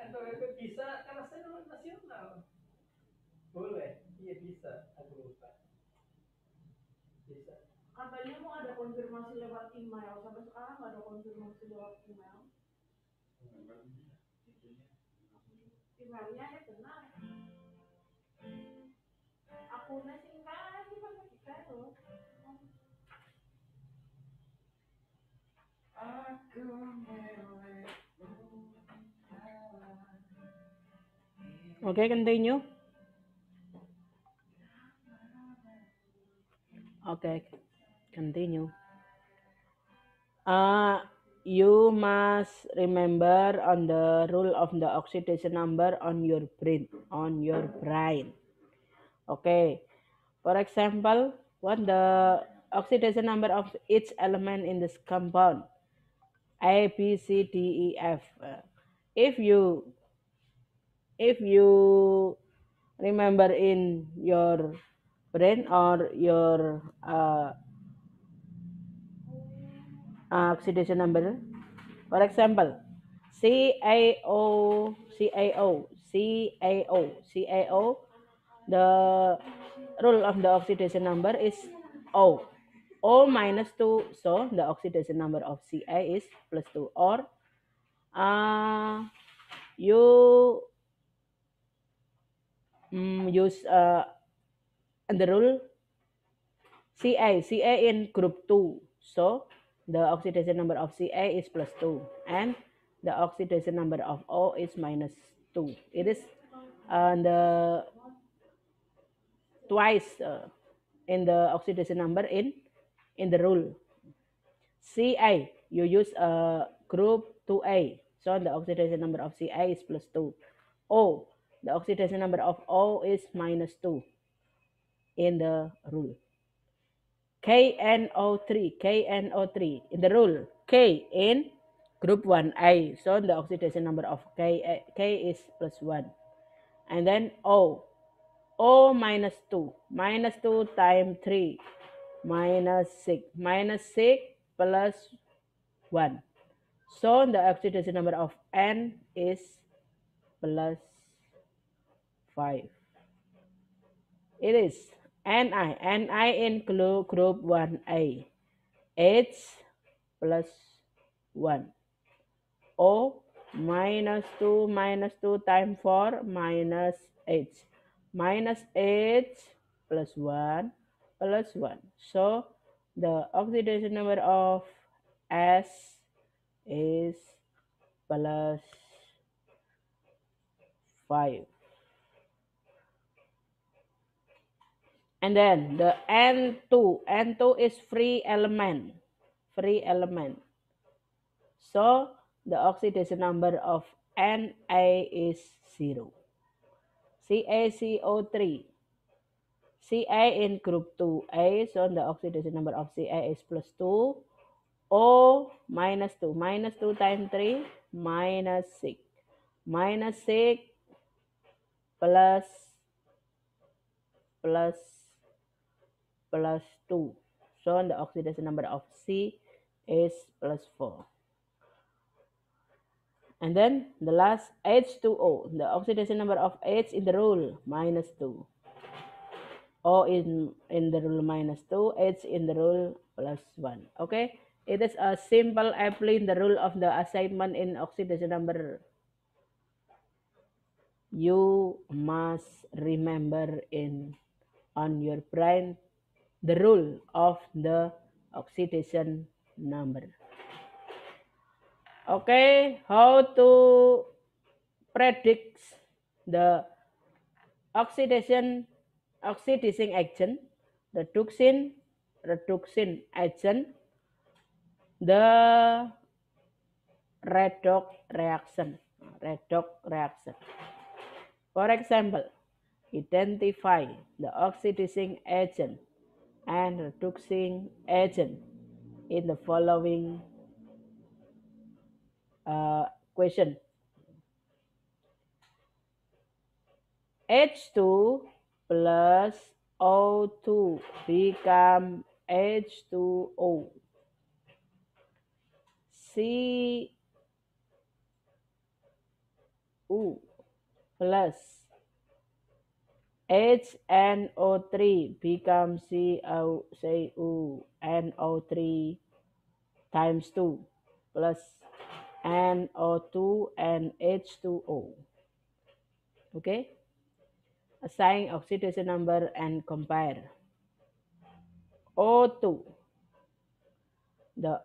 NPWP. bisa karena saya nasional. Boleh, iya bisa. Aku lupa. Bisa katanya mau ada konfirmasi lewat email sampai sekarang nggak ada konfirmasi lewat email emailnya ya benar aku sih enggak sih pakai kita loh aku Okay, continue. Okay. Continue. Uh, you must remember on the rule of the oxidation number on your brain on your brain okay for example what the oxidation number of each element in this compound a b c d e f uh, if you if you remember in your brain or your uh, uh, oxidation number. For example, CaO, CaO, CaO, CaO. The rule of the oxidation number is O. O minus 2, so the oxidation number of Ca is plus 2. Or uh, you mm, use uh, the rule Ca, Ca in group 2. So the oxidation number of Ca is plus 2 and the oxidation number of O is minus 2. It is uh, the twice uh, in the oxidation number in in the rule. Ca, you use a uh, group 2A. So the oxidation number of Ca is plus 2. O, the oxidation number of O is minus 2 in the rule. KNO3, KNO3 in the rule K in group 1A. So the oxidation number of K, K is plus 1. And then O, O minus 2, minus 2 times 3, minus 6, minus 6 plus 1. So the oxidation number of N is plus 5. It is ni ni include group 1a plus 1 o minus 2 minus 2 times 4 minus 8 minus 8 plus 1 plus 1 so the oxidation number of s is plus 5 and then the n2 n2 is free element free element so the oxidation number of na is 0 CaCO3 Ca in group 2A so the oxidation number of Ca is plus 2 O minus 2 minus 2 times 3 minus 6 minus 6 plus plus plus 2. So the oxidation number of C is plus 4. And then the last H2O, the oxidation number of H in the rule minus 2. O in, in the rule minus 2, H in the rule plus 1. Okay, it is a simple applying the rule of the assignment in oxidation number. You must remember in on your brain the rule of the oxidation number. Okay, how to predict the oxidation oxidizing agent, reduction reduction agent, the redox reaction, redox reaction. For example, identify the oxidizing agent and taxing agent in the following uh, question. H2 plus O2 become H2O. C U plus HNO3 becomes CO, NO3 times 2 plus NO2 and H2O. Okay? Assign oxidation number and compare. O2. The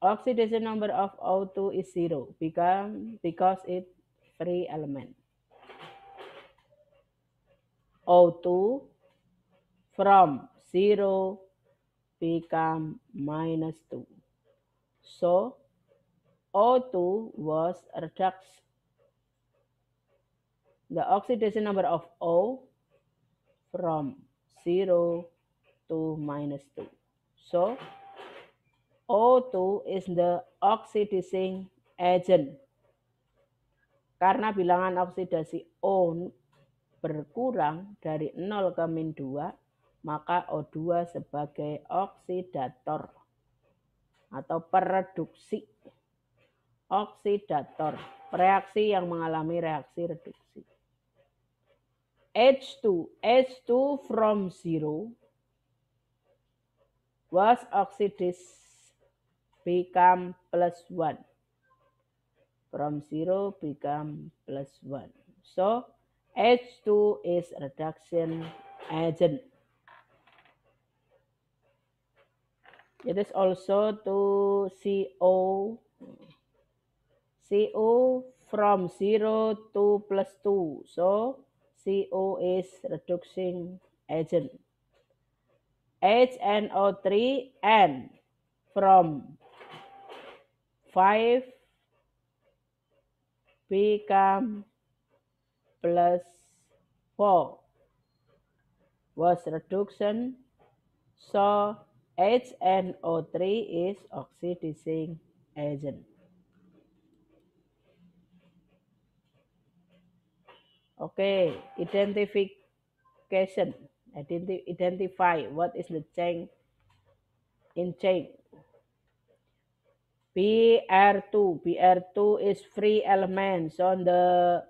oxidation number of O2 is 0 because, because it's free element. O2 from 0 become minus 2. So O2 was reduced. The oxidation number of O from 0 to minus 2. So O2 is the oxidizing agent. Karena bilangan oksidasi O berkurang dari 0 ke min 2, maka O2 sebagai oksidator atau pereduksi. Oksidator, reaksi yang mengalami reaksi reduksi. H2, H2 from zero was oxidized become plus 1. From zero become plus 1. So, H2 is reduction agent. It is also to CO, CO from 0 to plus 2. So CO is reducing agent. HNO3 N from 5 become plus 4 was reduction, so HNO3 is oxidizing agent. Okay, identification. Identi identify what is the change in change. Br2. Br2 is free elements on the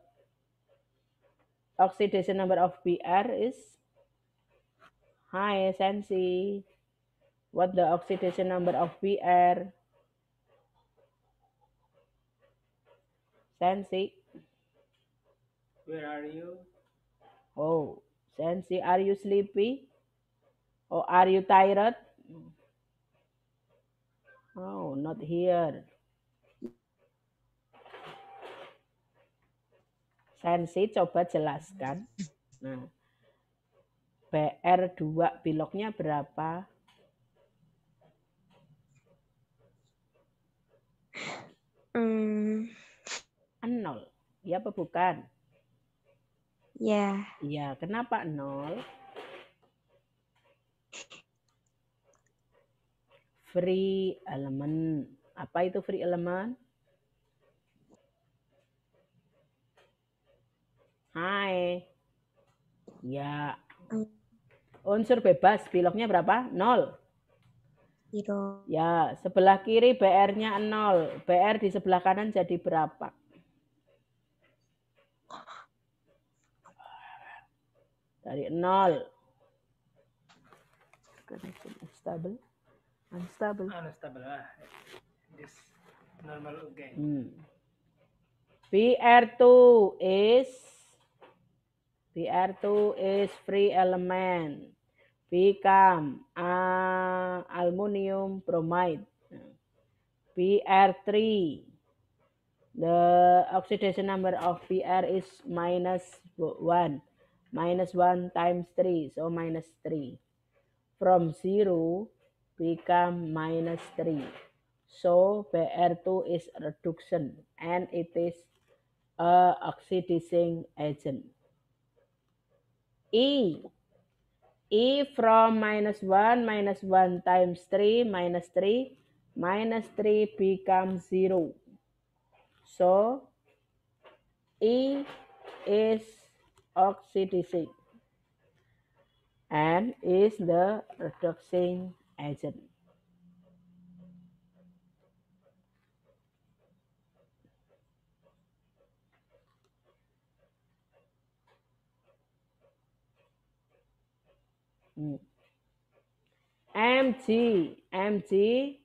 oxidation number of Br is hi Sansi. What the oxidation number of Br? Sansi. Where are you? Oh, Sansi, are you sleepy? Or are you tired? Oh, not here. Sensi coba jelaskan. Nah, BR2 biloknya berapa? Hmm. Nol. Ya apa bukan? Ya. Ya, kenapa nol? Free elemen. Apa itu free elemen? Hai. Ya. Unsur bebas biloknya berapa? 0. Zero. Gitu. Ya, sebelah kiri BR-nya 0. BR di sebelah kanan jadi berapa? Dari 0. Unstable. Unstable. Unstable. Ah. This normal again. Hmm. BR2 is Br2 is free element. Become uh, aluminium bromide. Br3 The oxidation number of Br is minus 1. Minus 1 times 3. So minus 3. From 0 become minus 3. So Br2 is reduction and it is a oxidizing agent. A. A from minus 1 minus 1 times 3 minus 3 minus 3 becomes 0. So, A is oxidizing and is the reducing agent. Mg Empty, empty,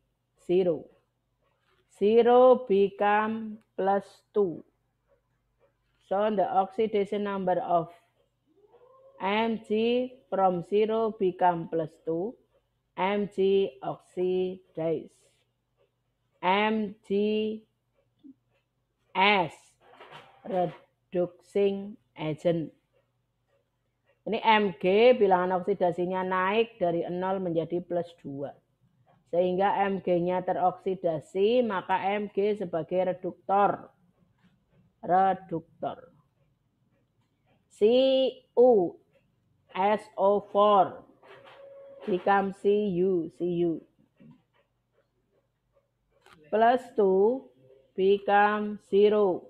zero. Zero become plus two. So the oxidation number of Mg from zero become plus two. Mg oxidase Mg as reducing agent. Ini Mg bilangan oksidasinya naik dari 0 menjadi plus 2. Sehingga Mg-nya teroksidasi, maka Mg sebagai reduktor. Reduktor. Cu SO4 become Cu, Cu. Plus 2 become 0.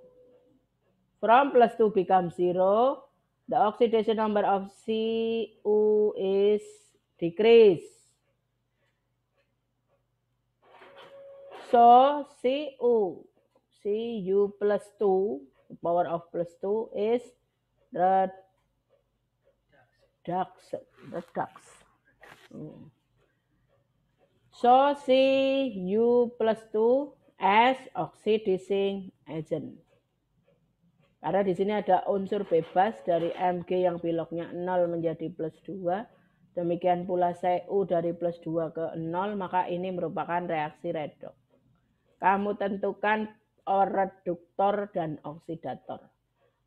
From plus 2 become 0, the oxidation number of CO is decreased. So CO, Cu plus 2, the power of plus 2 is reduction. reduction. Hmm. So Cu plus 2 as oxidizing agent. Karena di sini ada unsur bebas dari mg yang biloknya 0 menjadi plus 2. Demikian pula Cu dari plus 2 ke 0, maka ini merupakan reaksi redox. Kamu tentukan reduktor dan oksidator.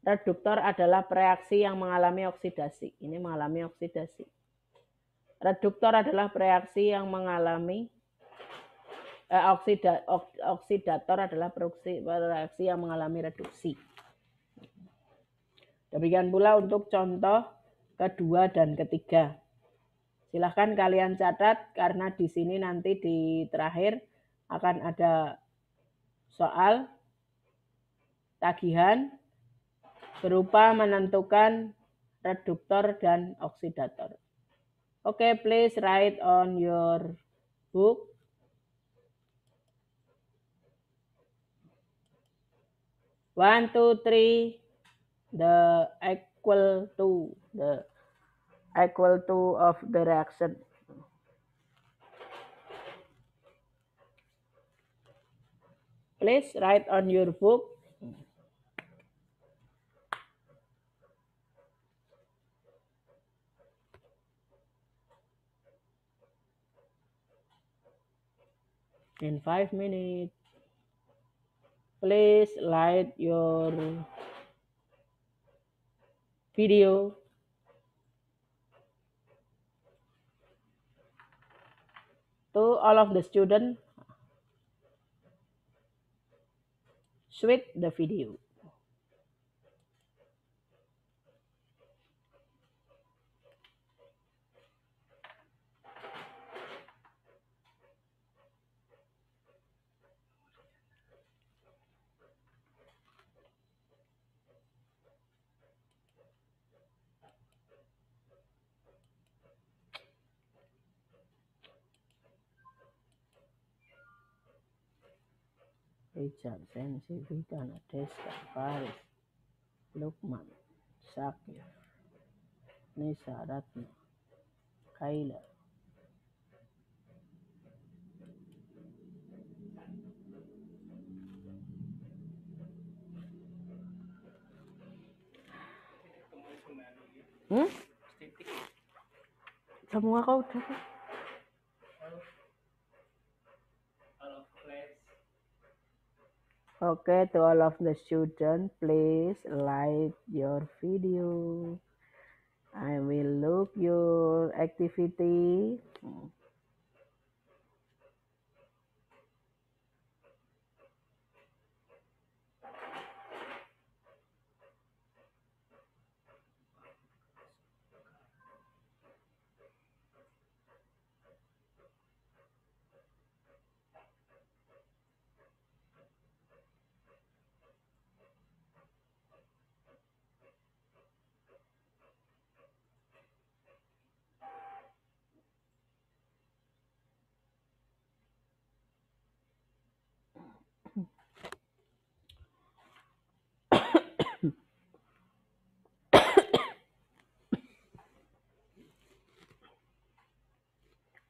Reduktor adalah reaksi yang mengalami oksidasi. Ini mengalami oksidasi. Reduktor adalah reaksi yang mengalami eh, oksida, oksidator adalah reaksi yang mengalami reduksi. Demikian pula untuk contoh kedua dan ketiga. Silahkan kalian catat karena di sini nanti di terakhir akan ada soal tagihan berupa menentukan reduktor dan oksidator. Oke, okay, please write on your book. One, two, three. the equal to the equal to of the reaction please write on your book in five minutes please light your video. To all of the students, switch the video. Richardson, Civitana, Testa, Faris, Lukman, Sakir, Nisa Ratna, Kaila, Hmm? Semua kau udah. Okay, to all of the students, please like your video. I will look your activity.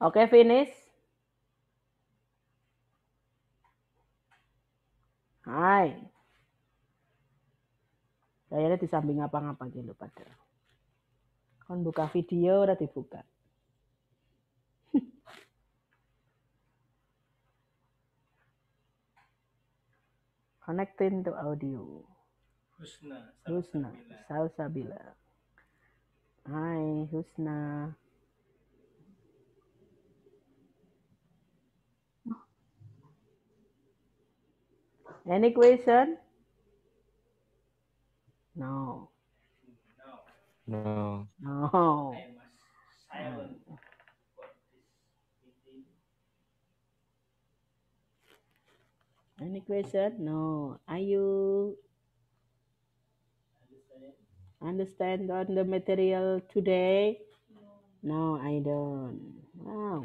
Okay, finish. Hai. Kayaknya di samping apa-apa gitu pada. Kon buka video udah dibuka. Connecting to audio. Husna. Husna. sausabila. Hai Husna. Any question? No. No. No. no. Any question? No. Are you understand on the material today? No, no I don't. Wow.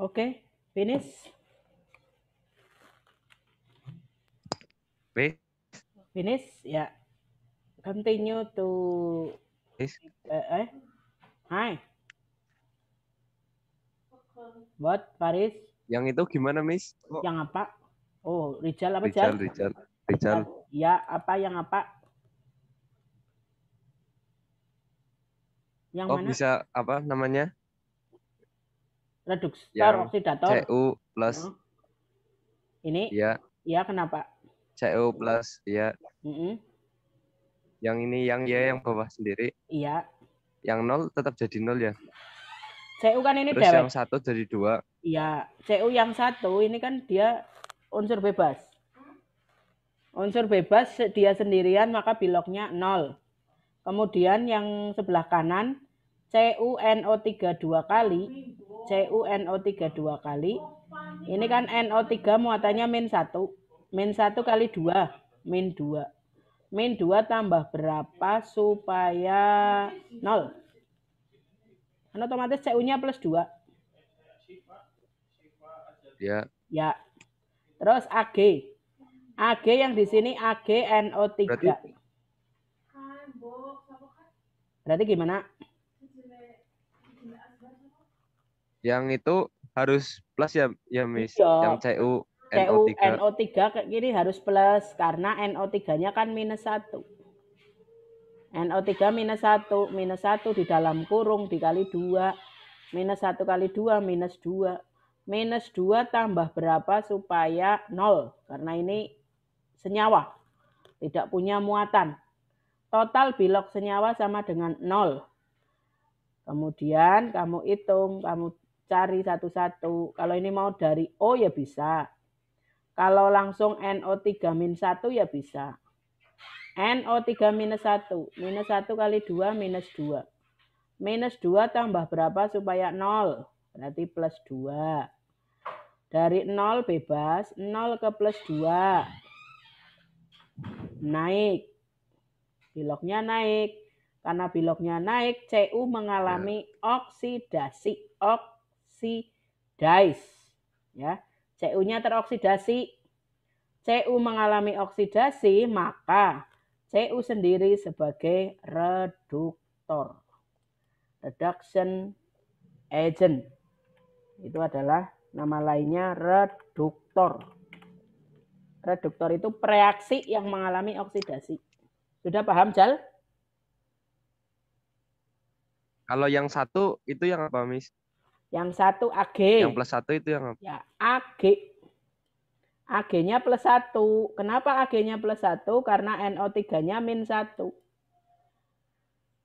Oke, okay, finish. Finish. Finish, ya. Yeah. Continue to. eh, eh, Hai. What Paris. Yang itu gimana, Miss? Oh. Yang apa? Oh, Rizal apa Rizal? Rizal, Rizal. Ya, apa yang apa? Yang oh, mana? bisa apa namanya? reduktor oksidator CU plus hmm. ini ya ya kenapa CU plus ya mm -hmm. yang ini yang ya yang bawah sendiri iya yang nol tetap jadi nol ya CU kan ini Terus yang satu jadi dua iya CU yang satu ini kan dia unsur bebas unsur bebas dia sendirian maka biloknya nol kemudian yang sebelah kanan CuNO3 dua kali CuNO3 dua kali. Ini kan NO3 muatannya min 1. Min 1 kali 2, min 2. Min 2 tambah berapa supaya 0? Kan otomatis CU-nya plus 2. Ya. Ya. Terus AG. AG yang di sini AG NO3. Berarti, Berarti gimana? yang itu harus plus ya ya Miss iya. yang CU NO3. CU NO3 ke kiri harus plus karena NO3-nya kan minus satu NO3 minus satu minus satu di dalam kurung dikali dua Minus satu kali dua minus dua Minus dua tambah berapa supaya nol Karena ini senyawa. Tidak punya muatan. Total bilok senyawa sama dengan nol Kemudian kamu hitung, kamu cari satu-satu. Kalau ini mau dari O ya bisa. Kalau langsung NO3 min 1 ya bisa. NO3 minus 1. Minus 1 kali 2 minus 2. Minus 2 tambah berapa supaya 0? Berarti plus 2. Dari 0 bebas, 0 ke plus 2. Naik. Biloknya naik. Karena biloknya naik, Cu mengalami iya. oksidasi. Ok teroksidase ya. Cu-nya teroksidasi. Cu mengalami oksidasi, maka Cu sendiri sebagai reduktor. Reduction agent. Itu adalah nama lainnya reduktor. Reduktor itu reaksi yang mengalami oksidasi. Sudah paham, Jal? Kalau yang satu itu yang apa, Miss? Yang satu AG. Yang plus satu itu yang apa? Ya, AG. AG-nya plus satu. Kenapa AG-nya plus satu? Karena NO3-nya min satu.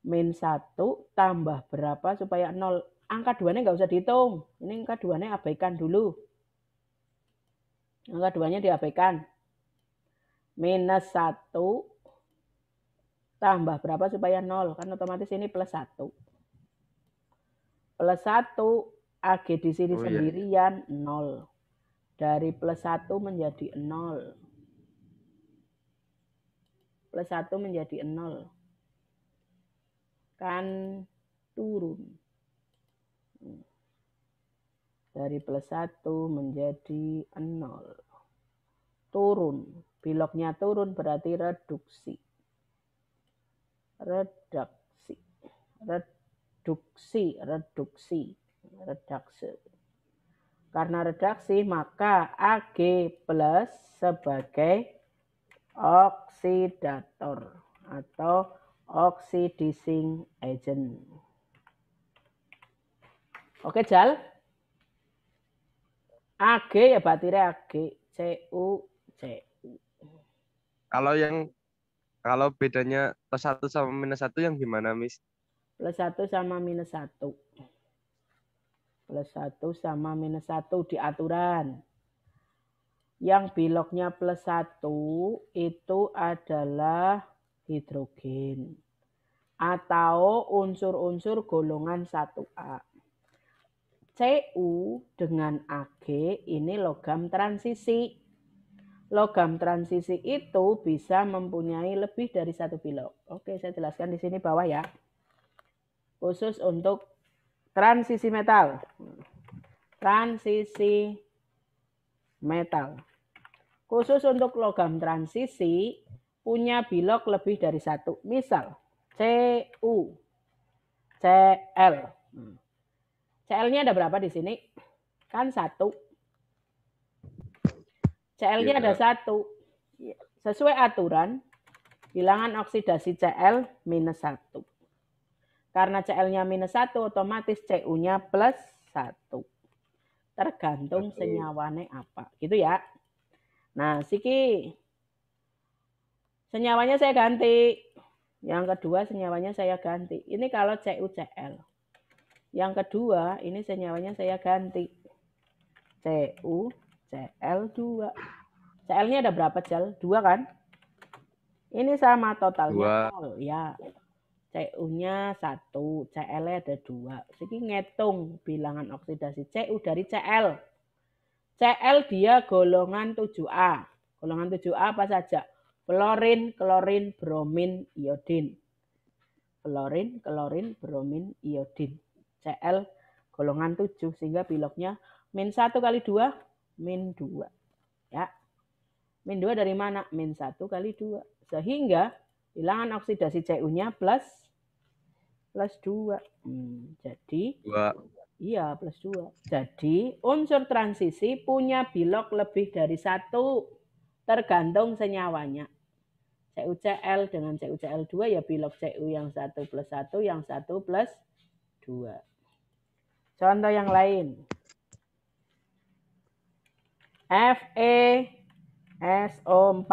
Min satu tambah berapa supaya nol. Angka duanya nggak usah dihitung. Ini angka duanya abaikan dulu. Angka duanya diabaikan. Minus satu tambah berapa supaya nol. Kan otomatis ini plus satu plus satu AG di sini oh, iya, iya. sendirian iya. nol. Dari plus satu menjadi nol Plus satu menjadi nol Kan turun. Hmm. Dari plus satu menjadi nol Turun. Biloknya turun berarti Reduksi. Reduksi. Reduksi. reduksi redaksi. Karena redaksi, maka Ag plus sebagai oksidator atau oxidizing agent. Oke, Jal. Ag ya batirnya Ag, CU, CU. Kalau yang kalau bedanya plus satu sama minus satu yang gimana, Miss? Plus satu sama minus satu. Plus 1 sama minus 1 di aturan. Yang biloknya plus 1 itu adalah hidrogen. Atau unsur-unsur golongan 1A. CU dengan AG ini logam transisi. Logam transisi itu bisa mempunyai lebih dari satu bilok. Oke, saya jelaskan di sini bawah ya. Khusus untuk transisi metal. Transisi metal. Khusus untuk logam transisi punya bilok lebih dari satu. Misal CU, CL. CL-nya ada berapa di sini? Kan satu. CL-nya iya, ada satu. Sesuai aturan, bilangan oksidasi CL minus satu. Karena CL-nya minus 1, otomatis CU-nya plus 1. Tergantung senyawanya senyawanya apa. Gitu ya. Nah, Siki. Senyawanya saya ganti. Yang kedua senyawanya saya ganti. Ini kalau CUCL. Yang kedua ini senyawanya saya ganti. CUCL2. CL-nya ada berapa, Cel? Dua kan? Ini sama totalnya. Dua. ya. CU-nya 1, cl ada 2. Jadi ngetung bilangan oksidasi CU dari Cl. Cl dia golongan 7A. Golongan 7A apa saja? Fluorin, klorin, bromin, iodin. Fluorin, klorin, bromin, iodin. Cl golongan 7 sehingga biloknya min 1 kali 2 min 2. Ya. Min 2 dari mana? Min 1 kali 2. Sehingga bilangan oksidasi CU-nya plus plus 2. Hmm, jadi 2. Iya, plus 2. Jadi unsur transisi punya bilok lebih dari satu tergantung senyawanya. CUCL dengan CUCL2 ya bilok CU yang 1 plus 1, yang 1 plus 2. Contoh yang lain. FE SO4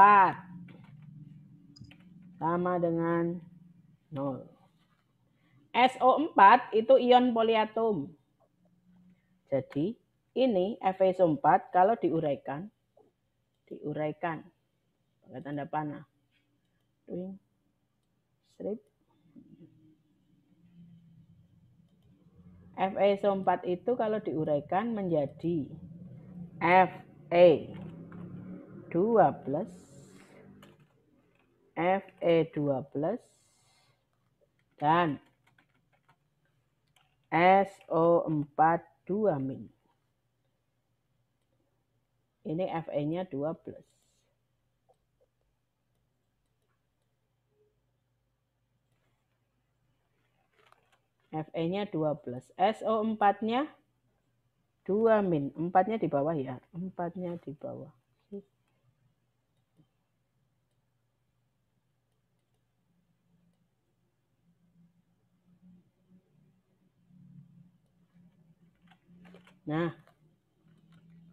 sama dengan 0. SO4 itu ion poliatom. Jadi ini FeSO4 kalau diuraikan, diuraikan pakai tanda panah. Tuh, strip. FeSO4 itu kalau diuraikan menjadi Fe 2 plus Fe 2 plus dan so 42 min. Ini Fe-nya 2 plus. Fe-nya 2 plus. SO4-nya 2 min. 4-nya di bawah ya. 4-nya di bawah. Nah,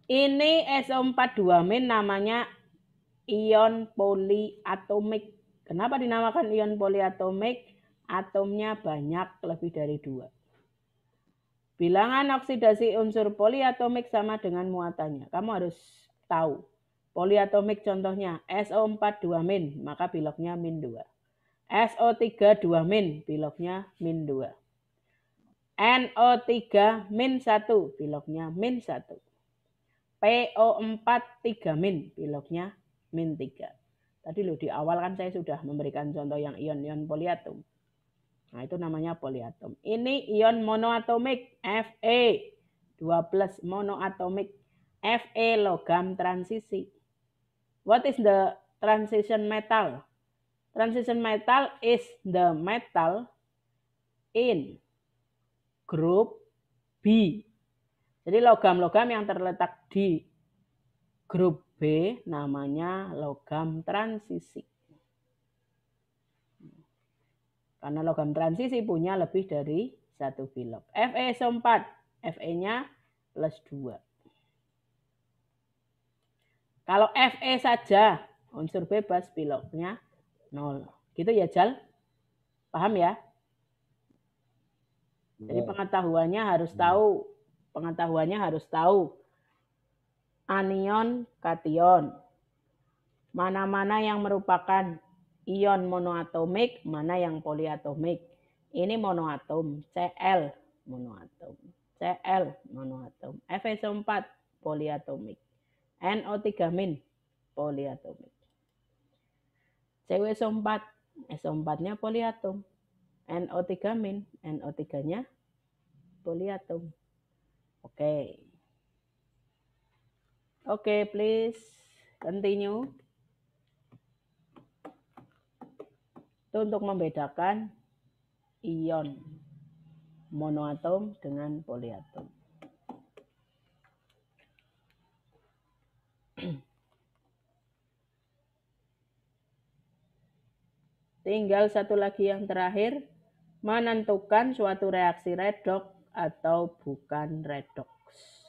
ini SO42 min namanya ion poliatomik. Kenapa dinamakan ion poliatomik? Atomnya banyak lebih dari dua. Bilangan oksidasi unsur poliatomik sama dengan muatannya. Kamu harus tahu. Poliatomik contohnya so 42 min, maka biloknya min 2. so 32 min, biloknya min 2. NO3 min 1, biloknya min 1. PO4 3 min, biloknya min 3. Tadi loh di awal kan saya sudah memberikan contoh yang ion-ion poliatom. Nah itu namanya poliatom. Ini ion monoatomik Fe 2 plus monoatomik Fe logam transisi. What is the transition metal? Transition metal is the metal in grup B. Jadi logam-logam yang terletak di grup B namanya logam transisi. Karena logam transisi punya lebih dari satu bilok. Fe 4, Fe-nya plus 2. Kalau Fe saja, unsur bebas biloknya 0. Gitu ya Jal? Paham ya? Jadi iya. pengetahuannya harus iya. tahu, pengetahuannya harus tahu anion, kation. Mana-mana yang merupakan ion monoatomik, mana yang poliatomik. Ini monoatom, Cl monoatom, Cl monoatom, FeSo4 poliatomik, NO3 poliatomik. cuso 4 so SO4-nya poliatom. NO3 min, NO3-nya poliatom. Oke. Okay. Oke, okay, please continue. Itu untuk membedakan ion monoatom dengan poliatom. Tinggal satu lagi yang terakhir, menentukan suatu reaksi redox atau bukan redoks.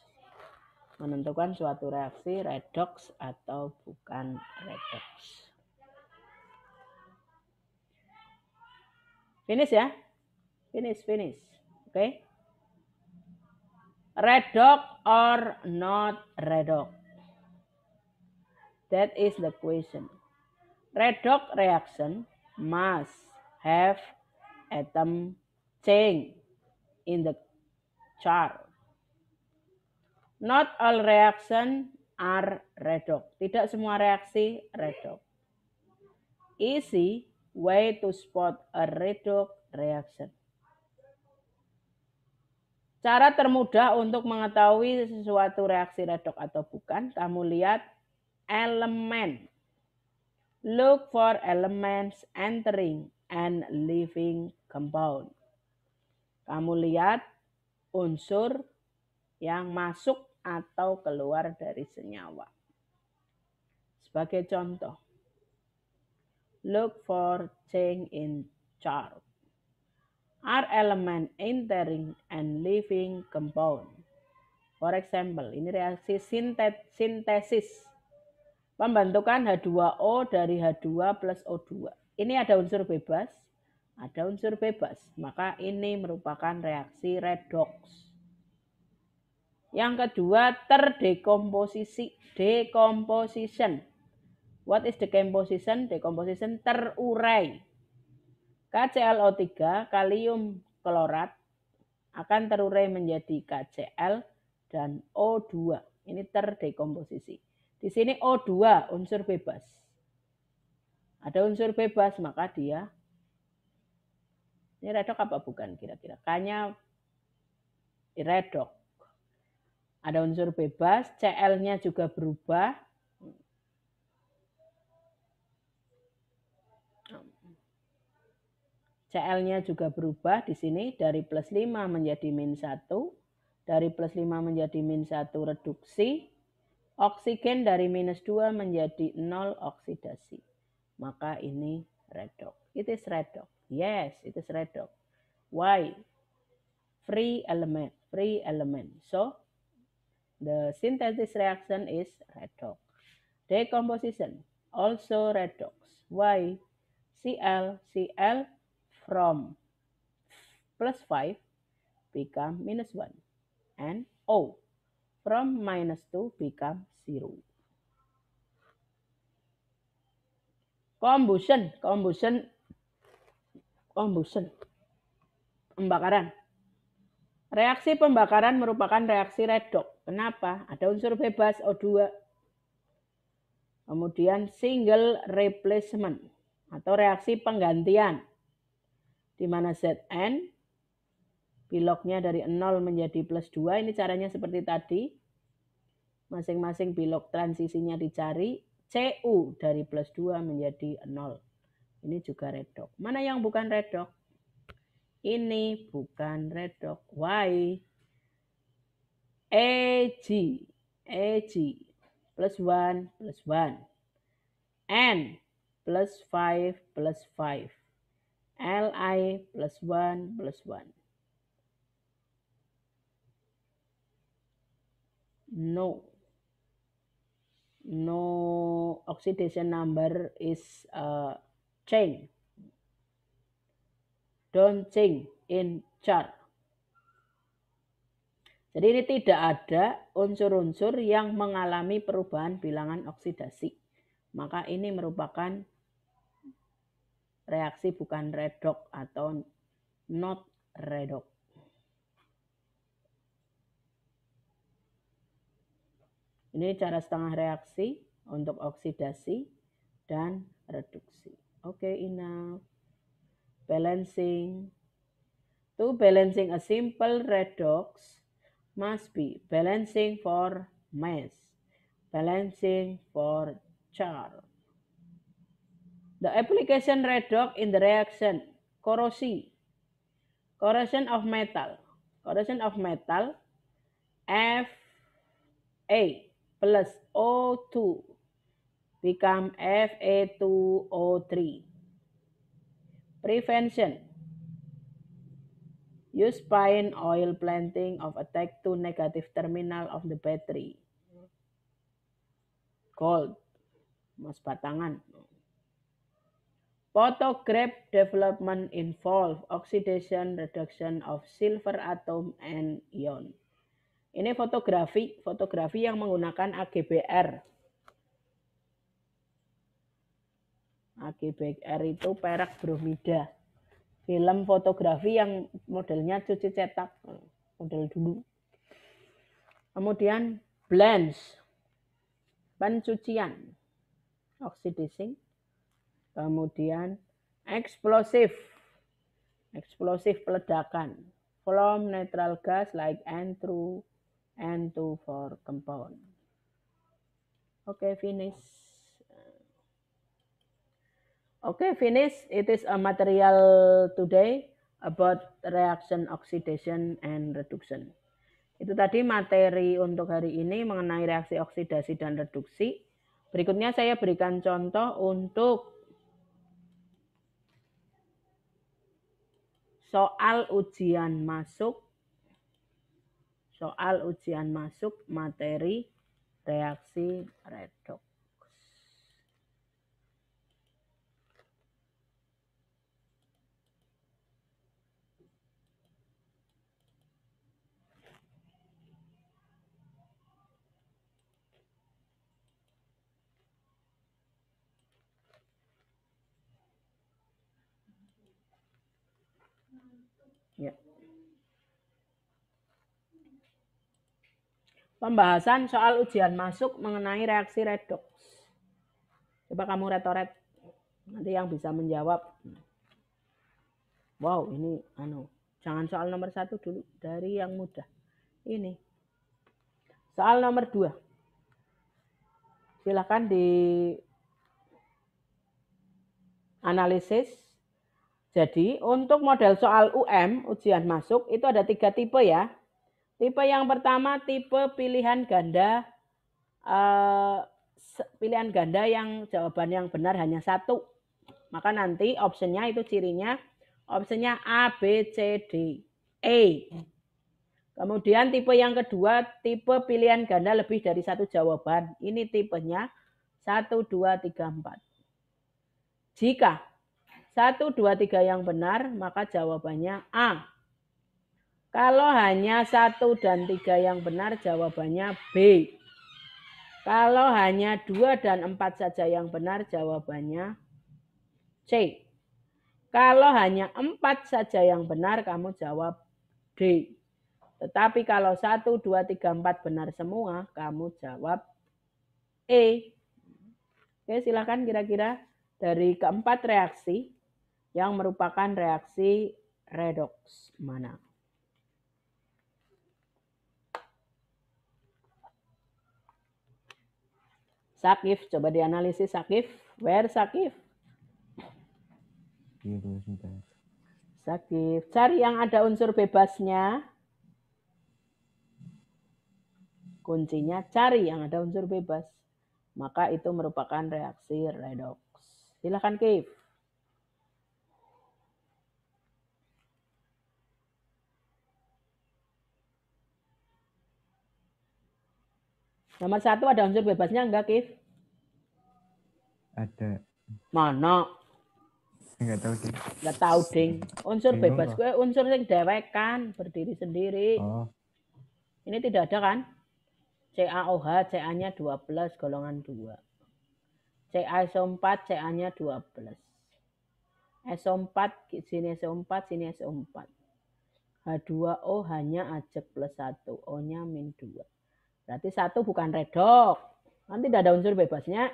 Menentukan suatu reaksi redoks atau bukan redoks. Finish ya. Finish, finish. Oke. Okay. Redox or not redox. That is the question. Redox reaction must have atom change in the chart. Not all reaction are redox. Tidak semua reaksi redox. Easy way to spot a redox reaction. Cara termudah untuk mengetahui sesuatu reaksi redox atau bukan, kamu lihat elemen. Look for elements entering and leaving compound. Kamu lihat unsur yang masuk atau keluar dari senyawa. Sebagai contoh, look for change in chart. Are element entering and leaving compound? For example, ini reaksi sintet sintesis. Pembentukan H2O dari H2 plus O2. Ini ada unsur bebas, ada unsur bebas, maka ini merupakan reaksi redoks. Yang kedua, terdekomposisi, decomposition. What is decomposition? Decomposition terurai. KClO3, kalium klorat akan terurai menjadi KCl dan O2. Ini terdekomposisi. Di sini O2 unsur bebas. Ada unsur bebas maka dia ini redok apa bukan kira-kira? Kayaknya redok. Ada unsur bebas, CL-nya juga berubah. CL-nya juga berubah di sini dari plus 5 menjadi min 1. Dari plus 5 menjadi min 1 reduksi. Oksigen dari minus 2 menjadi 0 oksidasi. Maka ini redox. It is redox. Yes, it is red dog. Why? Free element, free element. So the synthesis reaction is red dog. Decomposition, also red dogs. Why? Cl, Cl from plus 5 become minus 1 and O from minus 2 become 0. Combustion. Combustion combustion, oh, pembakaran. Reaksi pembakaran merupakan reaksi redox. Kenapa? Ada unsur bebas O2. Kemudian single replacement atau reaksi penggantian. Di mana Zn biloknya dari 0 menjadi plus 2. Ini caranya seperti tadi. Masing-masing bilok transisinya dicari. Cu dari plus 2 menjadi 0. Ini juga redok. Mana yang bukan redok? Ini bukan redok. Y. EG. EG. Plus 1, plus 1. N. Plus 5, plus 5. LI plus 1, plus 1. No. No oxidation number is... Uh, Cheng. Don Cheng in charge. Jadi ini tidak ada unsur-unsur yang mengalami perubahan bilangan oksidasi. Maka ini merupakan reaksi bukan redox atau not redox. Ini cara setengah reaksi untuk oksidasi dan reduksi okay enough balancing to balancing a simple redox must be balancing for mass balancing for char the application redox in the reaction corrosion corrosion of metal corrosion of metal F A plus O2 become Fe 2 o 3 Prevention. Use pine oil planting of attack to negative terminal of the battery. Gold. Mas batangan. Photograph development involve oxidation reduction of silver atom and ion. Ini fotografi, fotografi yang menggunakan AGBR. AGBR itu perak bromida. Film fotografi yang modelnya cuci cetak, model dulu. Kemudian blends, pencucian, oxidizing. Kemudian eksplosif, eksplosif peledakan, from neutral gas like n through N2 for compound. Oke, okay, finish. Okay, finish. It is a material today about reaction oxidation and reduction. Itu tadi materi untuk hari ini mengenai reaksi oksidasi dan reduksi. Berikutnya saya berikan contoh untuk soal ujian masuk soal ujian masuk materi reaksi redoks. Ya. Pembahasan soal ujian masuk mengenai reaksi redoks. Coba kamu retoret. Nanti yang bisa menjawab. Wow, ini anu. Jangan soal nomor satu dulu dari yang mudah. Ini. Soal nomor dua. Silahkan di analisis jadi untuk model soal UM, ujian masuk, itu ada tiga tipe ya. Tipe yang pertama tipe pilihan ganda, eh, pilihan ganda yang jawaban yang benar hanya satu. Maka nanti optionnya itu cirinya, optionnya A, B, C, D, E. Kemudian tipe yang kedua, tipe pilihan ganda lebih dari satu jawaban. Ini tipenya 1, 2, 3, 4. Jika 1, 2, 3 yang benar, maka jawabannya A. Kalau hanya 1 dan 3 yang benar, jawabannya B. Kalau hanya 2 dan 4 saja yang benar, jawabannya C. Kalau hanya 4 saja yang benar, kamu jawab D. Tetapi kalau 1, 2, 3, 4 benar semua, kamu jawab E. Oke, silakan kira-kira dari keempat reaksi yang merupakan reaksi redoks mana. Sakif, coba dianalisis Sakif. Where Sakif? Iya, Sakif, cari yang ada unsur bebasnya. Kuncinya cari yang ada unsur bebas. Maka itu merupakan reaksi redoks. Silahkan Kif. Nomor satu ada unsur bebasnya enggak, Kif? Ada. Mana? Enggak tahu, Ding. Enggak tahu, Ding. Unsur Bingung bebas gue unsur yang dewek kan, berdiri sendiri. Oh. Ini tidak ada kan? CaOH, CA-nya plus, golongan 2. CA SO4, CA-nya plus. SO4, sini SO4, sini SO4. H2O hanya ajak plus 1, O-nya min 2. Berarti satu bukan redok. Nanti tidak ada unsur bebasnya.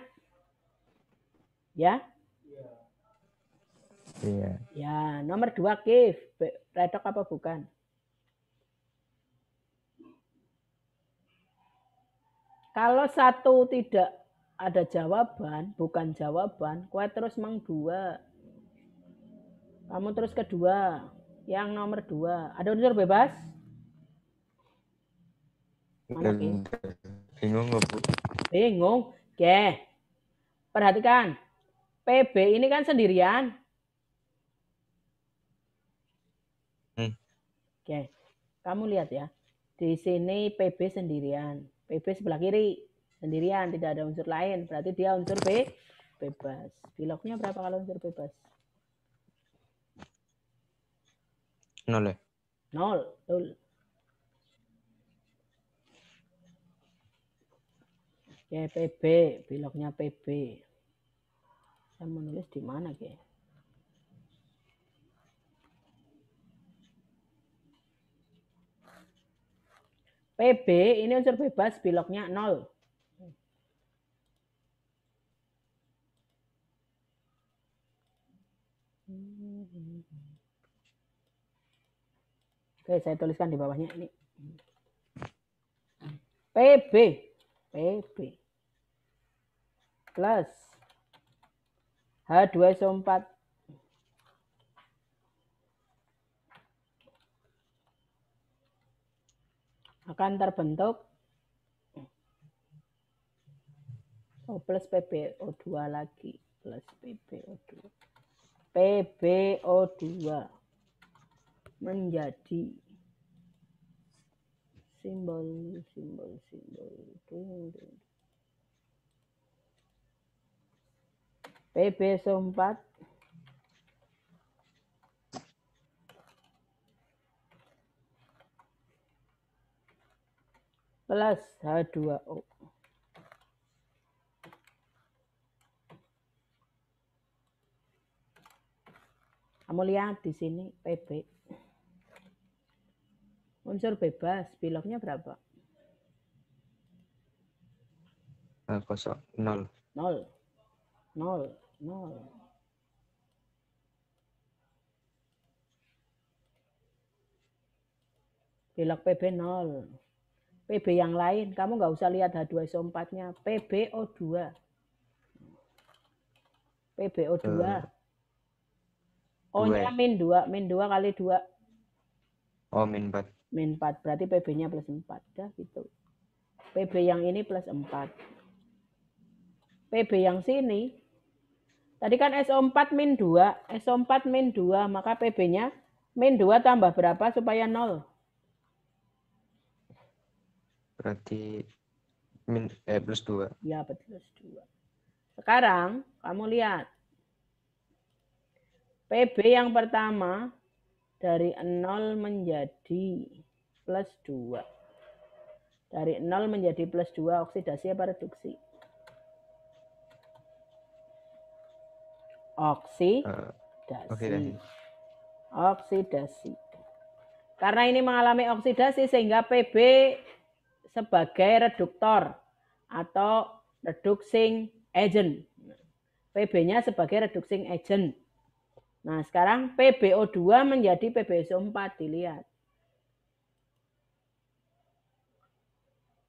Ya. Iya. Ya, nomor dua kif. Redok apa bukan? Kalau satu tidak ada jawaban, bukan jawaban, kue terus meng dua. Kamu terus kedua, yang nomor dua. Ada unsur bebas? Bingung nggak bu? Bingung. Oke. Perhatikan. PB ini kan sendirian. Hmm. Oke. Kamu lihat ya. Di sini PB sendirian. PB sebelah kiri. Sendirian. Tidak ada unsur lain. Berarti dia unsur B bebas. Biloknya berapa kalau unsur bebas? Nol. Ya? Nol. Nol. Oke, PB, bloknya PB. Saya menulis di mana, Oke? PB ini unsur bebas biloknya 0. Oke, saya tuliskan di bawahnya ini. PB PP plus H2SO4 akan terbentuk oh, O plus PbO2 lagi plus PbO2 PbO2 menjadi simbol simbol simbol itu yang PP sempat plus H2O. Kamu lihat di sini PP Unsur bebas, biloknya berapa? Eh, kosong, nol. Nol. Nol. Nol. Bilok PB nol. PB yang lain, kamu nggak usah lihat H2SO4-nya. PbO2. PbO2. O-nya min 2. Min 2 kali 2. Oh, min 4 min 4 berarti PB-nya plus 4 dah ya, gitu PB yang ini plus 4 PB yang sini tadi kan SO4 min 2 SO4 min 2 maka PB-nya min 2 tambah berapa supaya 0 berarti min eh, plus 2 ya plus 2 sekarang kamu lihat PB yang pertama dari 0 menjadi plus 2. Dari 0 menjadi plus 2 oksidasi apa reduksi? Oksidasi. oksidasi. Oksidasi. Karena ini mengalami oksidasi sehingga Pb sebagai reduktor atau reducing agent. Pb-nya sebagai reducing agent. Nah, sekarang PbO2 menjadi PbSO4 dilihat.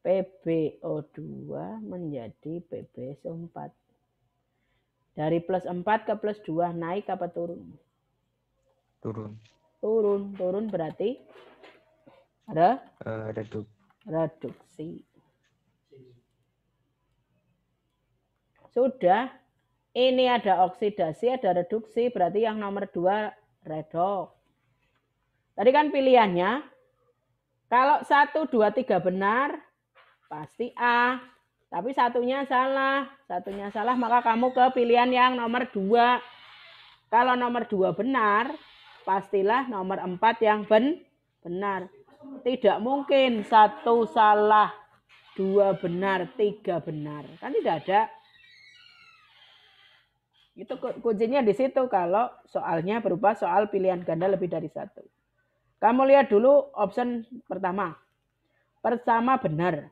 PbO2 menjadi PbSO4. Dari plus 4 ke plus 2 naik apa turun? Turun. Turun, turun berarti ada uh, eh, reduk. reduksi. Sudah ini ada oksidasi, ada reduksi, berarti yang nomor dua redoks. Tadi kan pilihannya, kalau satu, dua, tiga benar, pasti A. Tapi satunya salah, satunya salah maka kamu ke pilihan yang nomor dua. Kalau nomor dua benar, pastilah nomor empat yang ben benar. Tidak mungkin satu salah, dua benar, tiga benar. Kan tidak ada itu kuncinya di situ kalau soalnya berupa soal pilihan ganda lebih dari satu. Kamu lihat dulu option pertama. Pertama benar.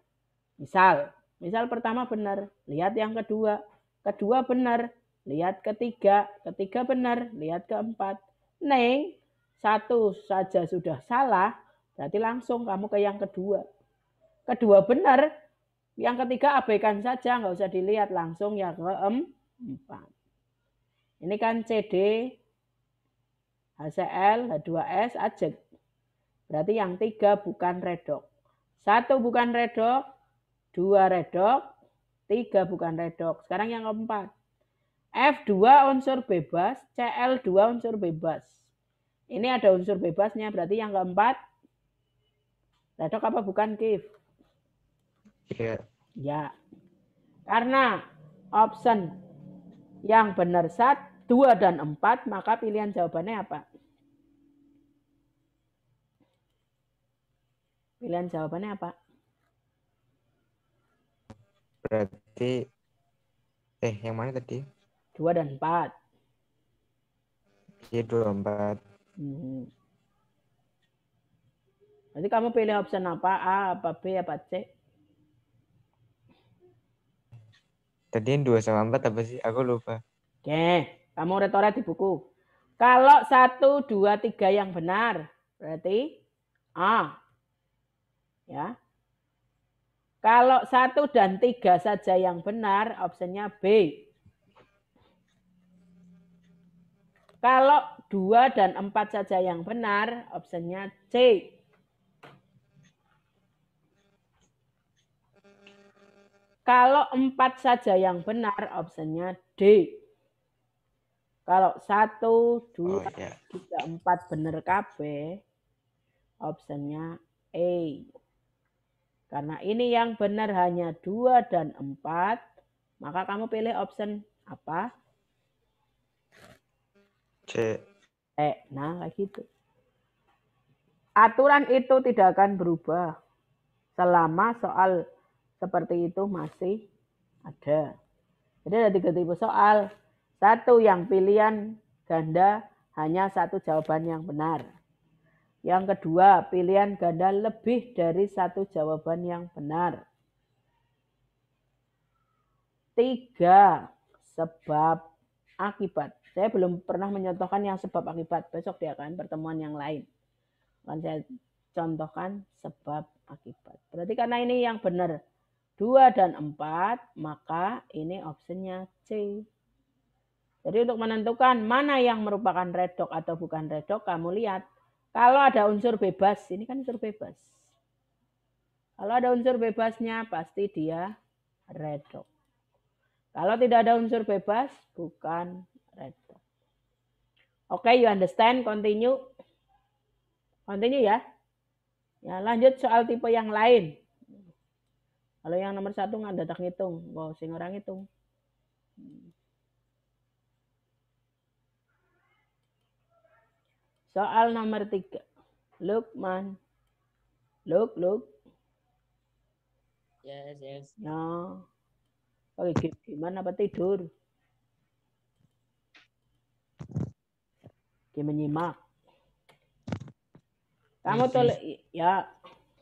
Misal, misal pertama benar, lihat yang kedua. Kedua benar, lihat ketiga. Ketiga benar, lihat keempat. Neng, satu saja sudah salah, berarti langsung kamu ke yang kedua. Kedua benar, yang ketiga abaikan saja, nggak usah dilihat langsung yang keempat. Ini kan CD HCl H2S ajeg. Berarti yang tiga bukan redok. Satu bukan redok, dua redok, tiga bukan redok. Sekarang yang keempat. F2 unsur bebas, Cl2 unsur bebas. Ini ada unsur bebasnya, berarti yang keempat redok apa bukan Kif? Yeah. Ya. Karena option yang benar saat 2 dan 4, maka pilihan jawabannya apa? Pilihan jawabannya apa? Berarti eh yang mana tadi? 2 dan 4. Iya, 2 dan 4. Hmm. Berarti kamu pilih option apa? A, apa B, apa C? Tadi yang 2 sama 4 apa sih? Aku lupa. Oke, kamu retorat di buku. Kalau satu dua tiga yang benar, berarti A. Ya. Kalau satu dan tiga saja yang benar, opsinya B. Kalau dua dan empat saja yang benar, opsinya C. Kalau empat saja yang benar, opsinya D. Kalau satu, dua, oh, yeah. tiga, empat benar KB, opsinya E. Karena ini yang benar hanya dua dan empat, maka kamu pilih option apa? C. E. Nah, kayak gitu. Aturan itu tidak akan berubah selama soal seperti itu masih ada. Jadi ada tiga tipe soal. Satu yang pilihan ganda hanya satu jawaban yang benar. Yang kedua, pilihan ganda lebih dari satu jawaban yang benar. Tiga, sebab akibat. Saya belum pernah menyontohkan yang sebab akibat. Besok dia akan pertemuan yang lain. Akan saya contohkan sebab akibat. Berarti karena ini yang benar. 2 dan 4, maka ini opsinya C. Jadi untuk menentukan mana yang merupakan redok atau bukan redok, kamu lihat. Kalau ada unsur bebas, ini kan unsur bebas. Kalau ada unsur bebasnya, pasti dia redok. Kalau tidak ada unsur bebas, bukan redok. Oke, okay, you understand? Continue. Continue ya. Ya, lanjut soal tipe yang lain. Kalau yang nomor satu nggak datang ngitung, wow, sing orang hitung. Soal nomor tiga. look man, Look, look. Yes, yes. No. Ya. Oke, gimana apa tidur? Gimana menyimak. Kamu tulis, ya.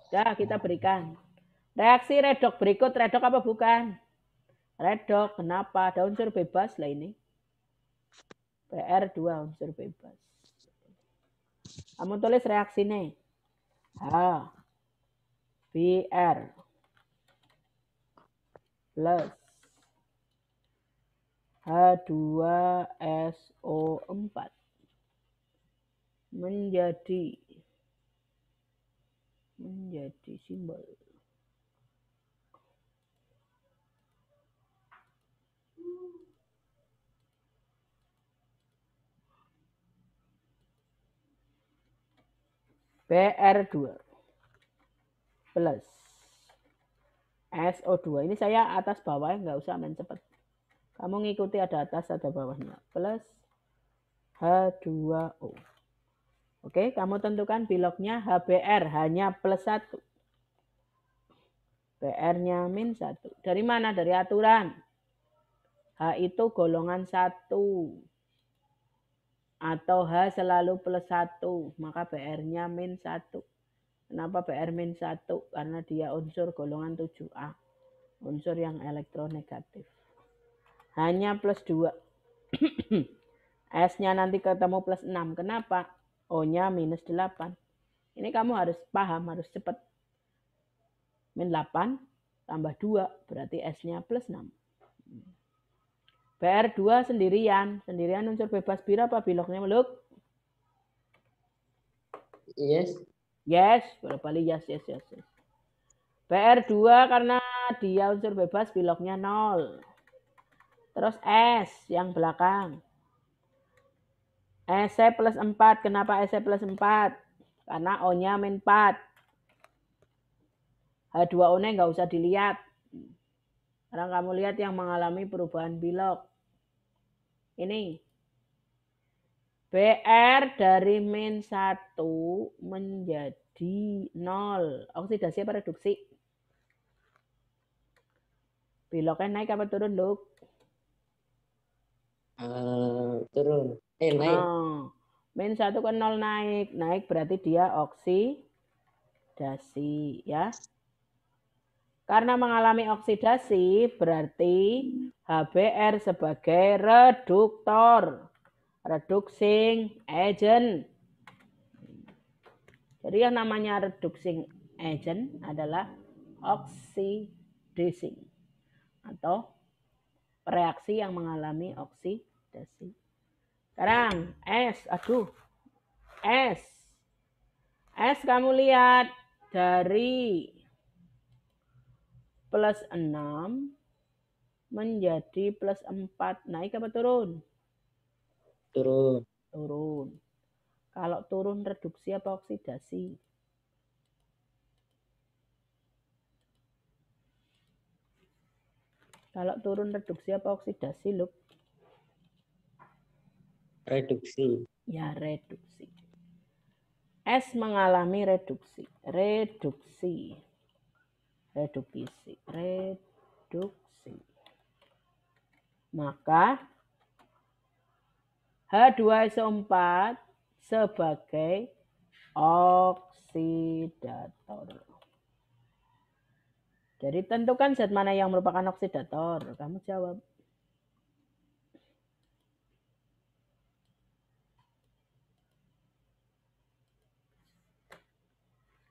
Ya, kita berikan. Reaksi redok berikut redok apa bukan? Redok kenapa? Ada unsur bebas lah ini. PR2 unsur bebas. Kamu tulis reaksi ini. H PR plus H2SO4 menjadi menjadi simbol. BR2 plus SO2. Ini saya atas bawah nggak usah main cepat. Kamu ngikuti ada atas ada bawahnya. Plus H2O. Oke, kamu tentukan biloknya HBR hanya plus 1. BR-nya min 1. Dari mana? Dari aturan. H itu golongan 1 atau H selalu plus 1, maka BR-nya min 1. Kenapa BR min 1? Karena dia unsur golongan 7A, unsur yang elektronegatif. Hanya plus 2. S-nya nanti ketemu plus 6. Kenapa? O-nya minus 8. Ini kamu harus paham, harus cepat. Min 8 tambah 2 berarti S-nya plus 6 pr 2 sendirian. Sendirian unsur bebas biru apa biloknya meluk? Yes. Yes, berapa balik yes, yes, yes, yes. pr 2 karena dia unsur bebas biloknya 0. Terus S yang belakang. S plus 4. Kenapa S plus 4? Karena O-nya min 4. H2O-nya nggak usah dilihat. Sekarang kamu lihat yang mengalami perubahan bilok. Ini. BR dari min 1 menjadi 0. Oksidasi apa reduksi? Biloknya naik apa turun, Luk? Uh, turun. Eh, naik. Oh. Min 1 ke 0 naik. Naik berarti dia oksidasi. Ya. Karena mengalami oksidasi berarti HBr sebagai reduktor, reducing agent. Jadi yang namanya reducing agent adalah oksidasi atau reaksi yang mengalami oksidasi. Sekarang S, aduh, S. S kamu lihat dari plus 6 menjadi plus 4. Naik apa turun? Turun. Turun. Kalau turun reduksi apa oksidasi? Kalau turun reduksi apa oksidasi, Luk? Reduksi. Ya, reduksi. S mengalami reduksi. Reduksi reduksi reduksi maka H2SO4 sebagai oksidator. Jadi tentukan zat mana yang merupakan oksidator. Kamu jawab.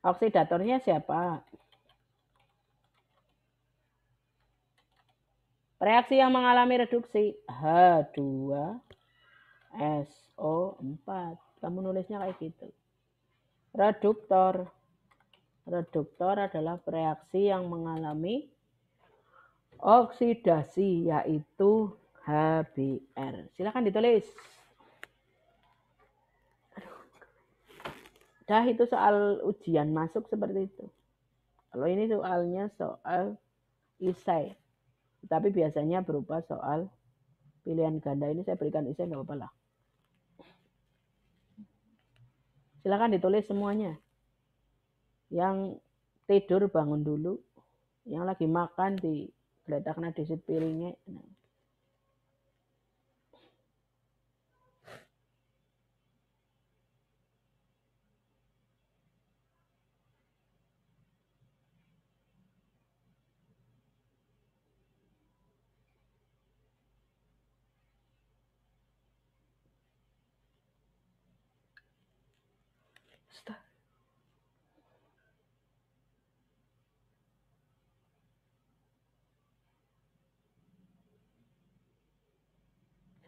Oksidatornya siapa? Reaksi yang mengalami reduksi H2SO4. Kamu nulisnya kayak gitu. Reduktor. Reduktor adalah reaksi yang mengalami oksidasi yaitu HBr. Silakan ditulis. Dah itu soal ujian masuk seperti itu. Kalau ini soalnya soal isai. Tapi biasanya berupa soal pilihan ganda ini saya berikan iseng nggak apa-apa lah. Silakan ditulis semuanya. Yang tidur bangun dulu, yang lagi makan di geletakkan di piringnya. Nah.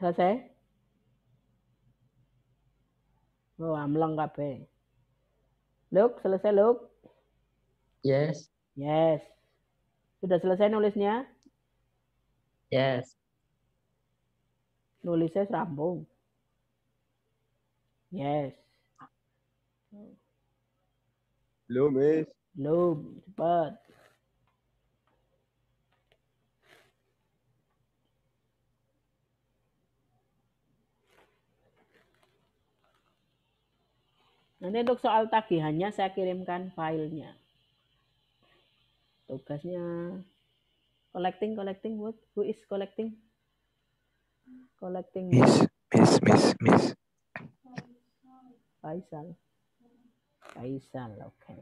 selesai oh amleng kabeh Luk, selesai look. Yes. Yes. Sudah selesai nulisnya? Yes. Nulisnya serampung. Yes. Belum, Miss. Belum, cepat. Nanti untuk soal tagihannya saya kirimkan filenya. Tugasnya collecting, collecting, what? Who is collecting? Collecting. Miss, miss, miss, miss. Faisal. Faisal, oke. Okay.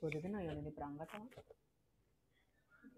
Podete noi avere prangatela?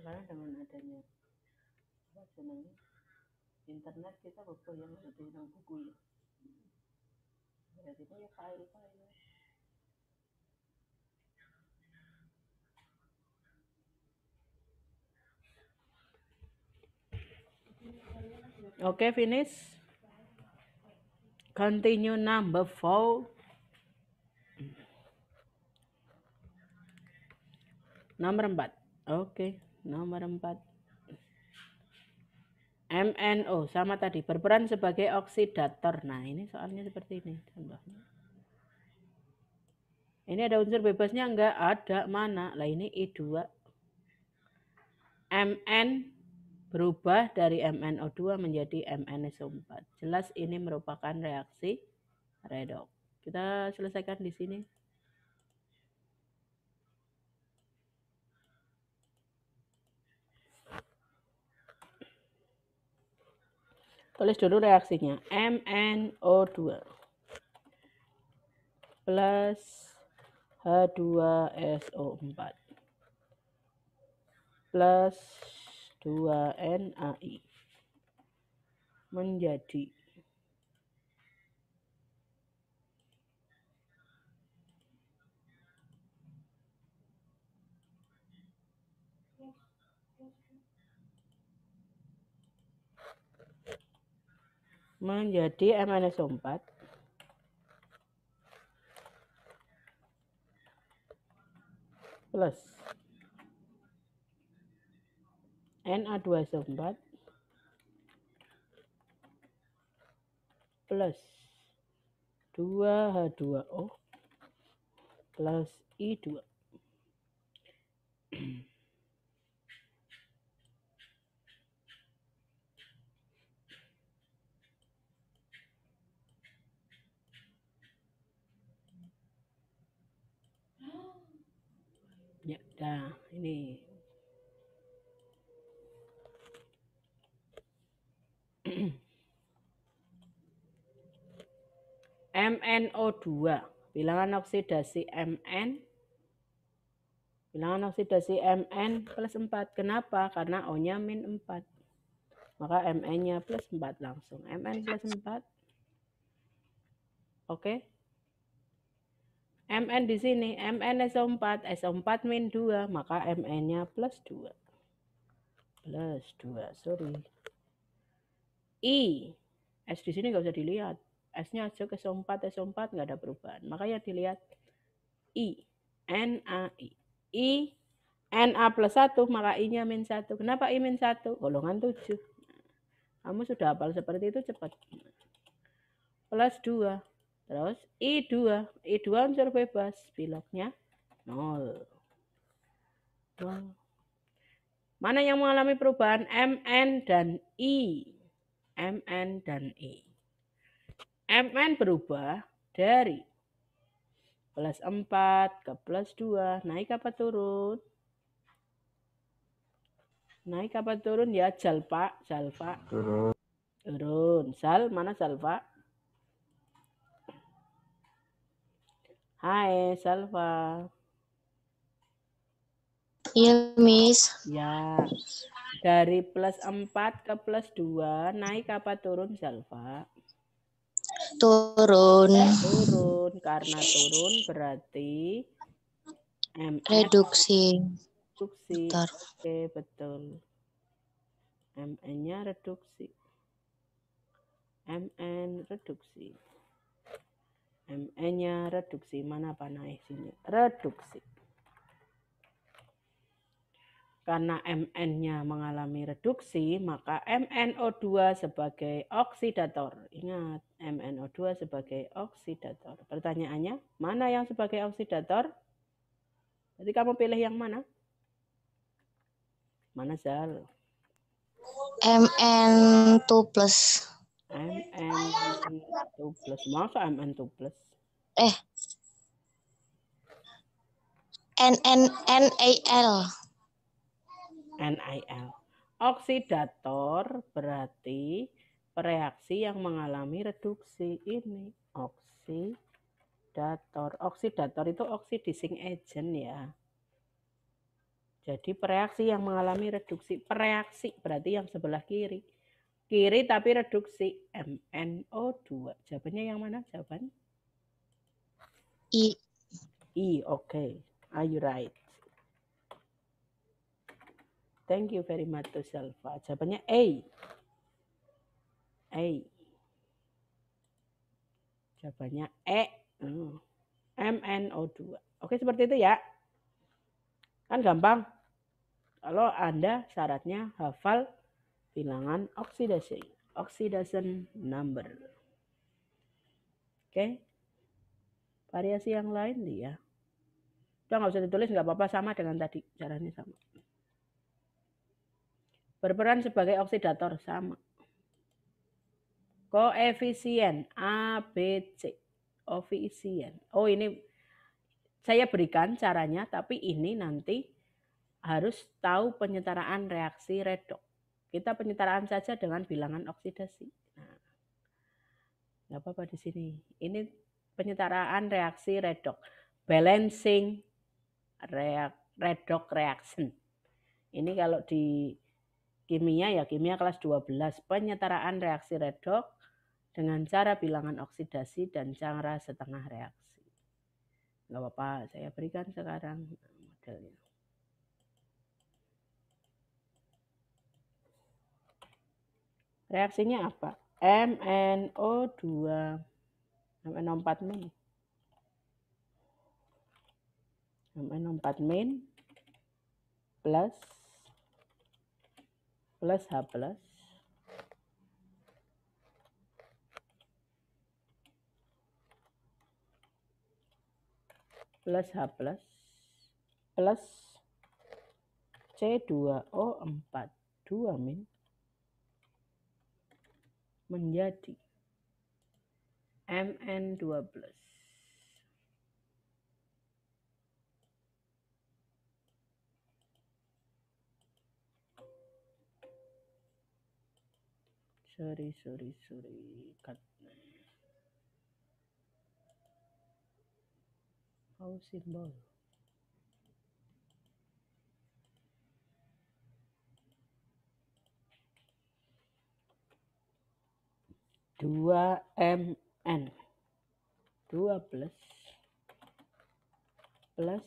sekarang dengan adanya apa namanya internet kita betul ya, yang sudah yang buku ya berarti punya file-file Okay, finish. Continue number four. Nomor empat. Oke. Okay. Nomor 4. MNO sama tadi berperan sebagai oksidator. Nah, ini soalnya seperti ini contohnya. Ini ada unsur bebasnya enggak? Ada. Mana? Lah ini I2. MN berubah dari MnO2 menjadi MnSO4. Jelas ini merupakan reaksi redoks. Kita selesaikan di sini. Tulis dulu reaksinya. MnO2 plus H2SO4 plus 2NaI menjadi menjadi MNS4 plus na 2 4 plus 2H2O plus I2 Nah, ini. MnO2, bilangan oksidasi Mn Bilangan oksidasi Mn plus 4. Kenapa? Karena O-nya min 4. Maka Mn-nya plus 4 langsung. Mn plus 4. Oke. Okay. MN di sini, MN SO4, SO4 min 2, maka MN-nya plus 2. Plus 2, sorry. I, S di sini nggak usah dilihat. S-nya aja ke SO4, SO4 nggak ada perubahan. Maka yang dilihat I, N, A, I, I, N, A plus 1, maka I-nya min 1. Kenapa I min 1? Golongan 7. Kamu sudah hafal seperti itu cepat. Plus 2, Terus I2, I2 unsur bebas, biloknya 0. Mana yang mengalami perubahan MN dan I? MN dan I. E. MN berubah dari plus 4 ke plus 2. Naik apa turun? Naik apa turun ya? Jalpa, salva. Turun. Turun. Sal, mana salva? Hai, Salva. Iya, Miss. Ya. Dari plus 4 ke plus 2, naik apa turun, Salva? Turun. Turun. Karena turun berarti MF. Reduksi. Reduksi. Bentar. Oke, betul. MN-nya reduksi. MN reduksi. ME-nya reduksi. Mana panah isinya? Reduksi. Karena MN-nya mengalami reduksi, maka MnO2 sebagai oksidator. Ingat, MnO2 sebagai oksidator. Pertanyaannya, mana yang sebagai oksidator? Jadi kamu pilih yang mana? Mana Zal? MN2 MN two plus. Masa MN two plus? Eh. N N N A L. N I L. Oksidator berarti reaksi yang mengalami reduksi ini oksidator. Oksidator itu oxidizing agent ya. Jadi reaksi yang mengalami reduksi, reaksi berarti yang sebelah kiri Kiri tapi reduksi MnO2. Jawabannya yang mana? Jawaban? I. I, oke. Okay. Are you right? Thank you very much to Selva. Jawabannya A. A. Jawabannya E. MnO2. Hmm. Oke, seperti itu ya. Kan gampang. Kalau Anda syaratnya hafal bilangan oksidasi, oxidation number. Oke. Okay. Variasi yang lain dia. Udah nggak usah ditulis, nggak apa-apa sama dengan tadi, caranya sama. Berperan sebagai oksidator sama. Koefisien A, B, C. Koefisien. Oh ini saya berikan caranya, tapi ini nanti harus tahu penyetaraan reaksi redox kita penyetaraan saja dengan bilangan oksidasi. Nah, apa-apa di sini. Ini penyetaraan reaksi redox, balancing reak, redok reaction. Ini kalau di kimia ya kimia kelas 12 penyetaraan reaksi redox dengan cara bilangan oksidasi dan cara setengah reaksi. Nggak apa-apa, saya berikan sekarang modelnya. Reaksinya apa? MnO2 MnO4 min MnO4 min plus plus H plus plus H plus plus C2O4 2 min menjadi Mn12. sorry sorry sorry cut how symbol 2mn dua plus plus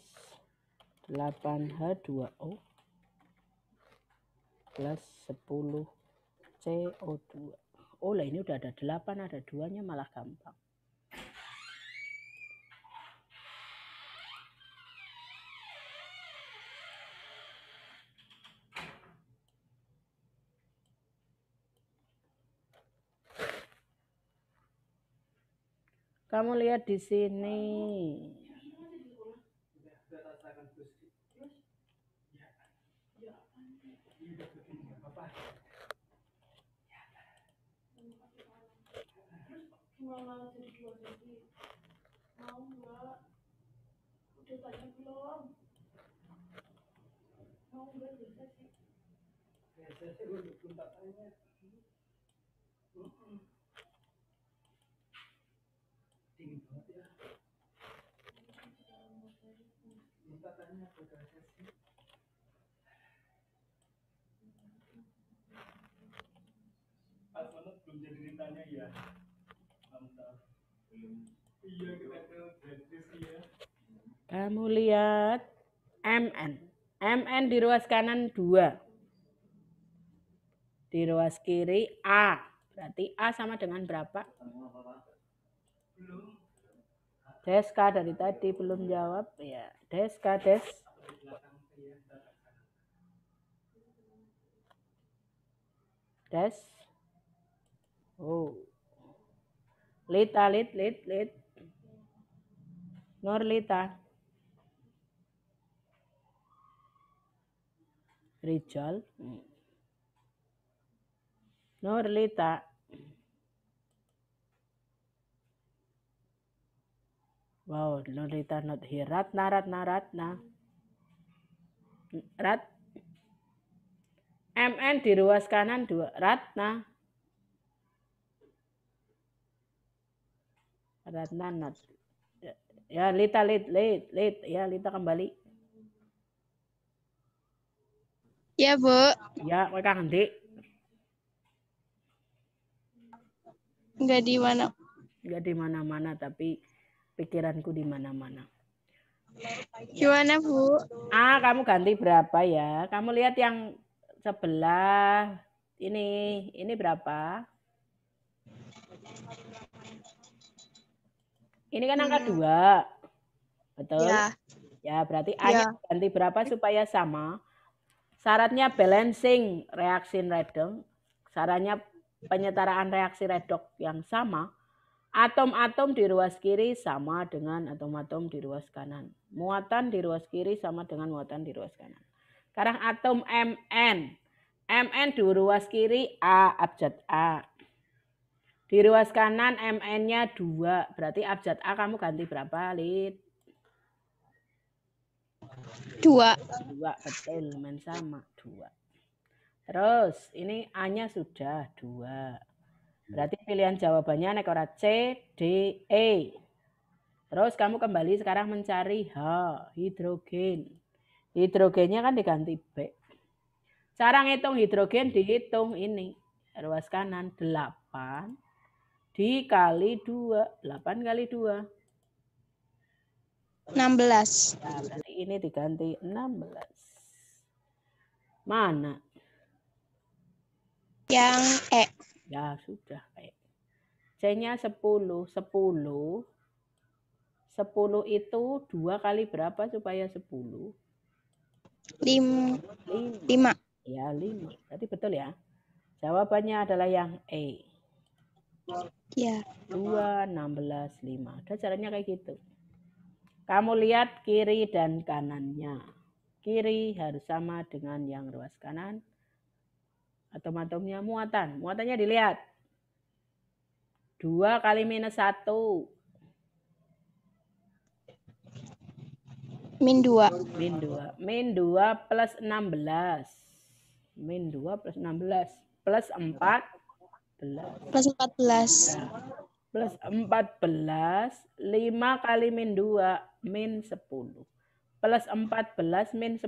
delapan h dua o plus sepuluh CO2 oh lah ini udah ada delapan ada duanya malah gampang Kamu lihat di sini. belum tanya. Hmm. Hmm. Kamu lihat MN. MN di ruas kanan 2. Di ruas kiri A. Berarti A sama dengan berapa? Deska dari tadi belum jawab ya. Deska, Des. Des. Oh. Lita, lit, lit, lit. Lita, Rachel. Lita. Wow, Nur Lita not here. Ratna, Ratna, Ratna. Rat. MN di ruas kanan dua. Ratna. Ratnanat. Ya, Lita, Lit, Lit, Lit. Ya, Lita kembali. Ya, Bu. Ya, mereka nanti. Enggak di mana. Enggak di mana-mana, tapi pikiranku di mana-mana. Gimana, Bu? Ah, kamu ganti berapa ya? Kamu lihat yang sebelah ini, ini berapa? Ini kan angka hmm. dua, betul? Ya. ya berarti ya. A ganti berapa supaya sama? Syaratnya balancing reaksi redox, syaratnya penyetaraan reaksi redox yang sama. Atom-atom di ruas kiri sama dengan atom-atom di ruas kanan. Muatan di ruas kiri sama dengan muatan di ruas kanan. Sekarang atom MN. MN di ruas kiri A, abjad A. Di ruas kanan MN-nya 2. Berarti abjad A kamu ganti berapa, Lid? 2. 2, betul. Men sama, 2. Terus, ini A-nya sudah 2. Berarti pilihan jawabannya nekora C, D, E. Terus kamu kembali sekarang mencari H, hidrogen. Hidrogennya kan diganti B. Cara ngitung hidrogen dihitung ini. Ruas kanan 8 dikali 2. 8 kali 2. 16. Nah, berarti ini diganti 16. Mana? Yang E. Ya, sudah E. C-nya 10. 10. 10 itu 2 kali berapa supaya 10? 5. 5. Ya, 5. Berarti betul ya. Jawabannya adalah yang E. Iya. enam belas lima. Udah caranya kayak gitu. Kamu lihat kiri dan kanannya. Kiri harus sama dengan yang ruas kanan. Atau atomnya muatan. Muatannya dilihat. Dua kali minus satu. Min dua. Min dua. Min 2 plus 16. Min 2 plus belas Plus empat. Plus 14. Plus 14, 5 kali min 2, min 10. Plus 14, min 10.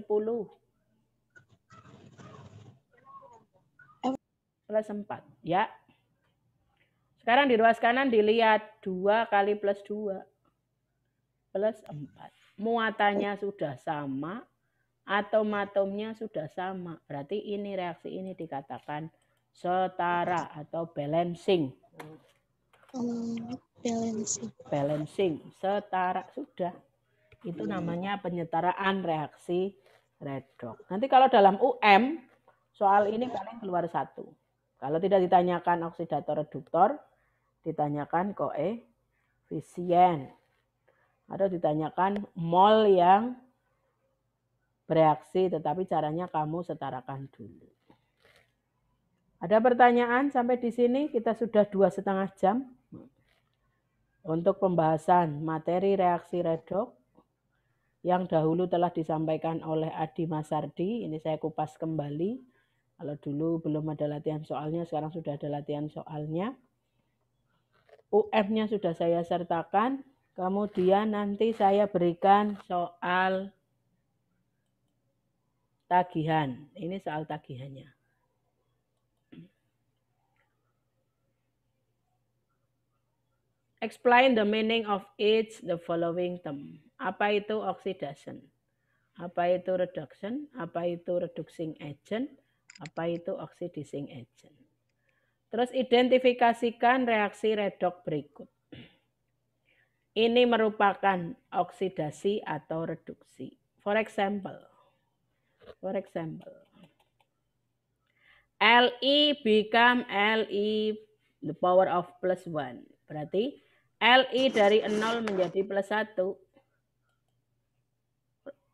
Plus 4, ya. Sekarang di ruas kanan dilihat 2 kali plus 2. Plus 4. Muatannya sudah sama, atom-atomnya sudah sama. Berarti ini reaksi ini dikatakan setara atau balancing. Hmm, balancing. Balancing, setara sudah. Itu hmm. namanya penyetaraan reaksi redox. Nanti kalau dalam UM soal ini paling keluar satu. Kalau tidak ditanyakan oksidator reduktor, ditanyakan koefisien atau ditanyakan mol yang bereaksi tetapi caranya kamu setarakan dulu. Ada pertanyaan sampai di sini? Kita sudah dua setengah jam untuk pembahasan materi reaksi redoks yang dahulu telah disampaikan oleh Adi Masardi. Ini saya kupas kembali. Kalau dulu belum ada latihan soalnya, sekarang sudah ada latihan soalnya. UF-nya sudah saya sertakan. Kemudian nanti saya berikan soal tagihan. Ini soal tagihannya. Explain the meaning of each the following term. Apa itu oxidation? Apa itu reduction? Apa itu reducing agent? Apa itu oxidizing agent? Terus identifikasikan reaksi redok berikut. Ini merupakan oksidasi atau reduksi. For example, for example, Le become Le the power of plus one. Berarti LI dari 0 menjadi plus 1.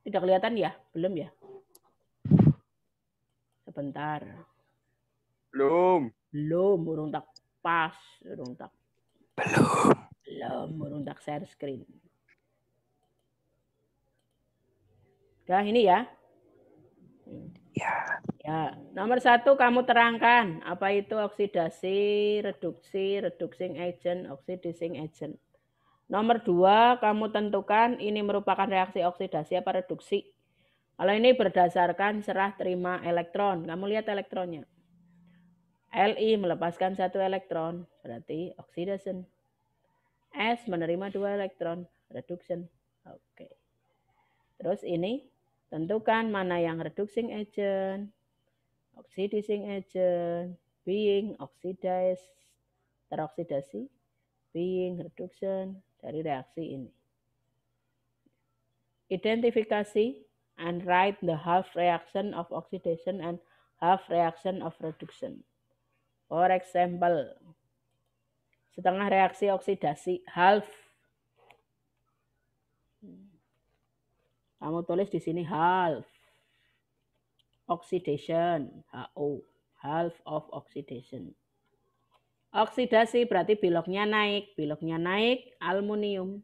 Tidak kelihatan ya? Belum ya? Sebentar. Belum. Belum, burung tak pas, burung tak. Belum. Belum, burung tak share screen. Udah ini ya. Ya. Ya, nomor satu kamu terangkan apa itu oksidasi, reduksi, reducing agent, oxidizing agent. Nomor dua, kamu tentukan ini merupakan reaksi oksidasi apa reduksi. Kalau ini berdasarkan serah terima elektron, kamu lihat elektronnya. Li melepaskan satu elektron, berarti oxidation. S menerima dua elektron, reduction. Oke. Terus ini tentukan mana yang reducing agent, oxidizing agent, being oxidized, teroksidasi, being reduction dari reaksi ini. Identifikasi and write the half reaction of oxidation and half reaction of reduction. For example, setengah reaksi oksidasi, half. Kamu tulis di sini half oxidation, HO, half of oxidation. Oksidasi berarti biloknya naik, biloknya naik aluminium.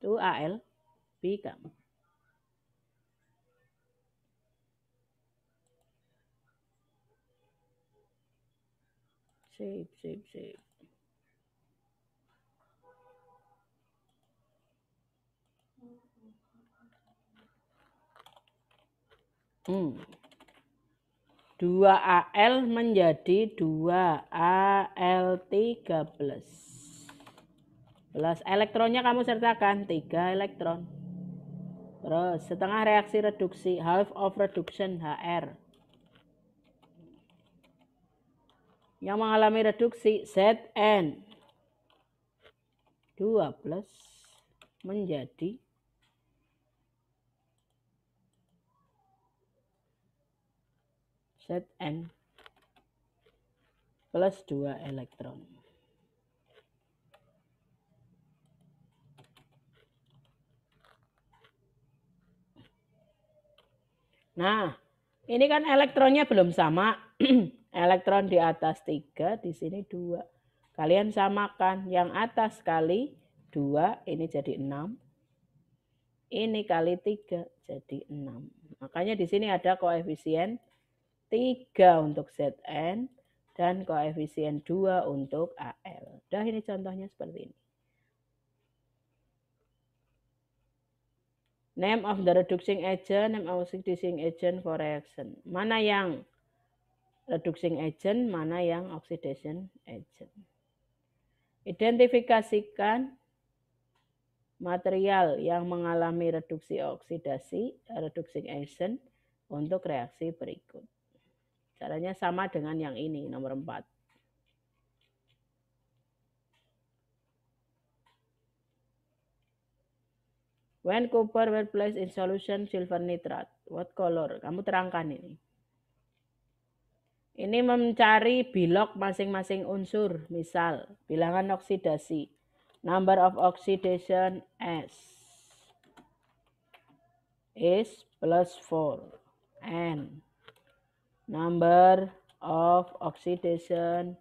Itu Al B become. Sip, sip, sip. 2AL menjadi 2AL 3 Plus elektronnya kamu sertakan 3 elektron. Terus setengah reaksi reduksi, half of reduction HR. Yang mengalami reduksi ZN 2 plus menjadi Zn plus 2 elektron. Nah, ini kan elektronnya belum sama. elektron di atas 3, di sini 2. Kalian samakan. Yang atas kali 2, ini jadi 6. Ini kali 3, jadi 6. Makanya di sini ada koefisien 0,6. 3 untuk ZN, dan koefisien 2 untuk AL. Dah ini contohnya seperti ini. Name of the reducing agent, name of the oxidizing agent for reaction. Mana yang reducing agent, mana yang oxidation agent. Identifikasikan material yang mengalami reduksi oksidasi, reducing agent untuk reaksi berikut. Caranya sama dengan yang ini, nomor 4. When copper were placed in solution silver nitrate, what color? Kamu terangkan ini. Ini mencari bilok masing-masing unsur, misal bilangan oksidasi. Number of oxidation S is plus 4 and number of oxidation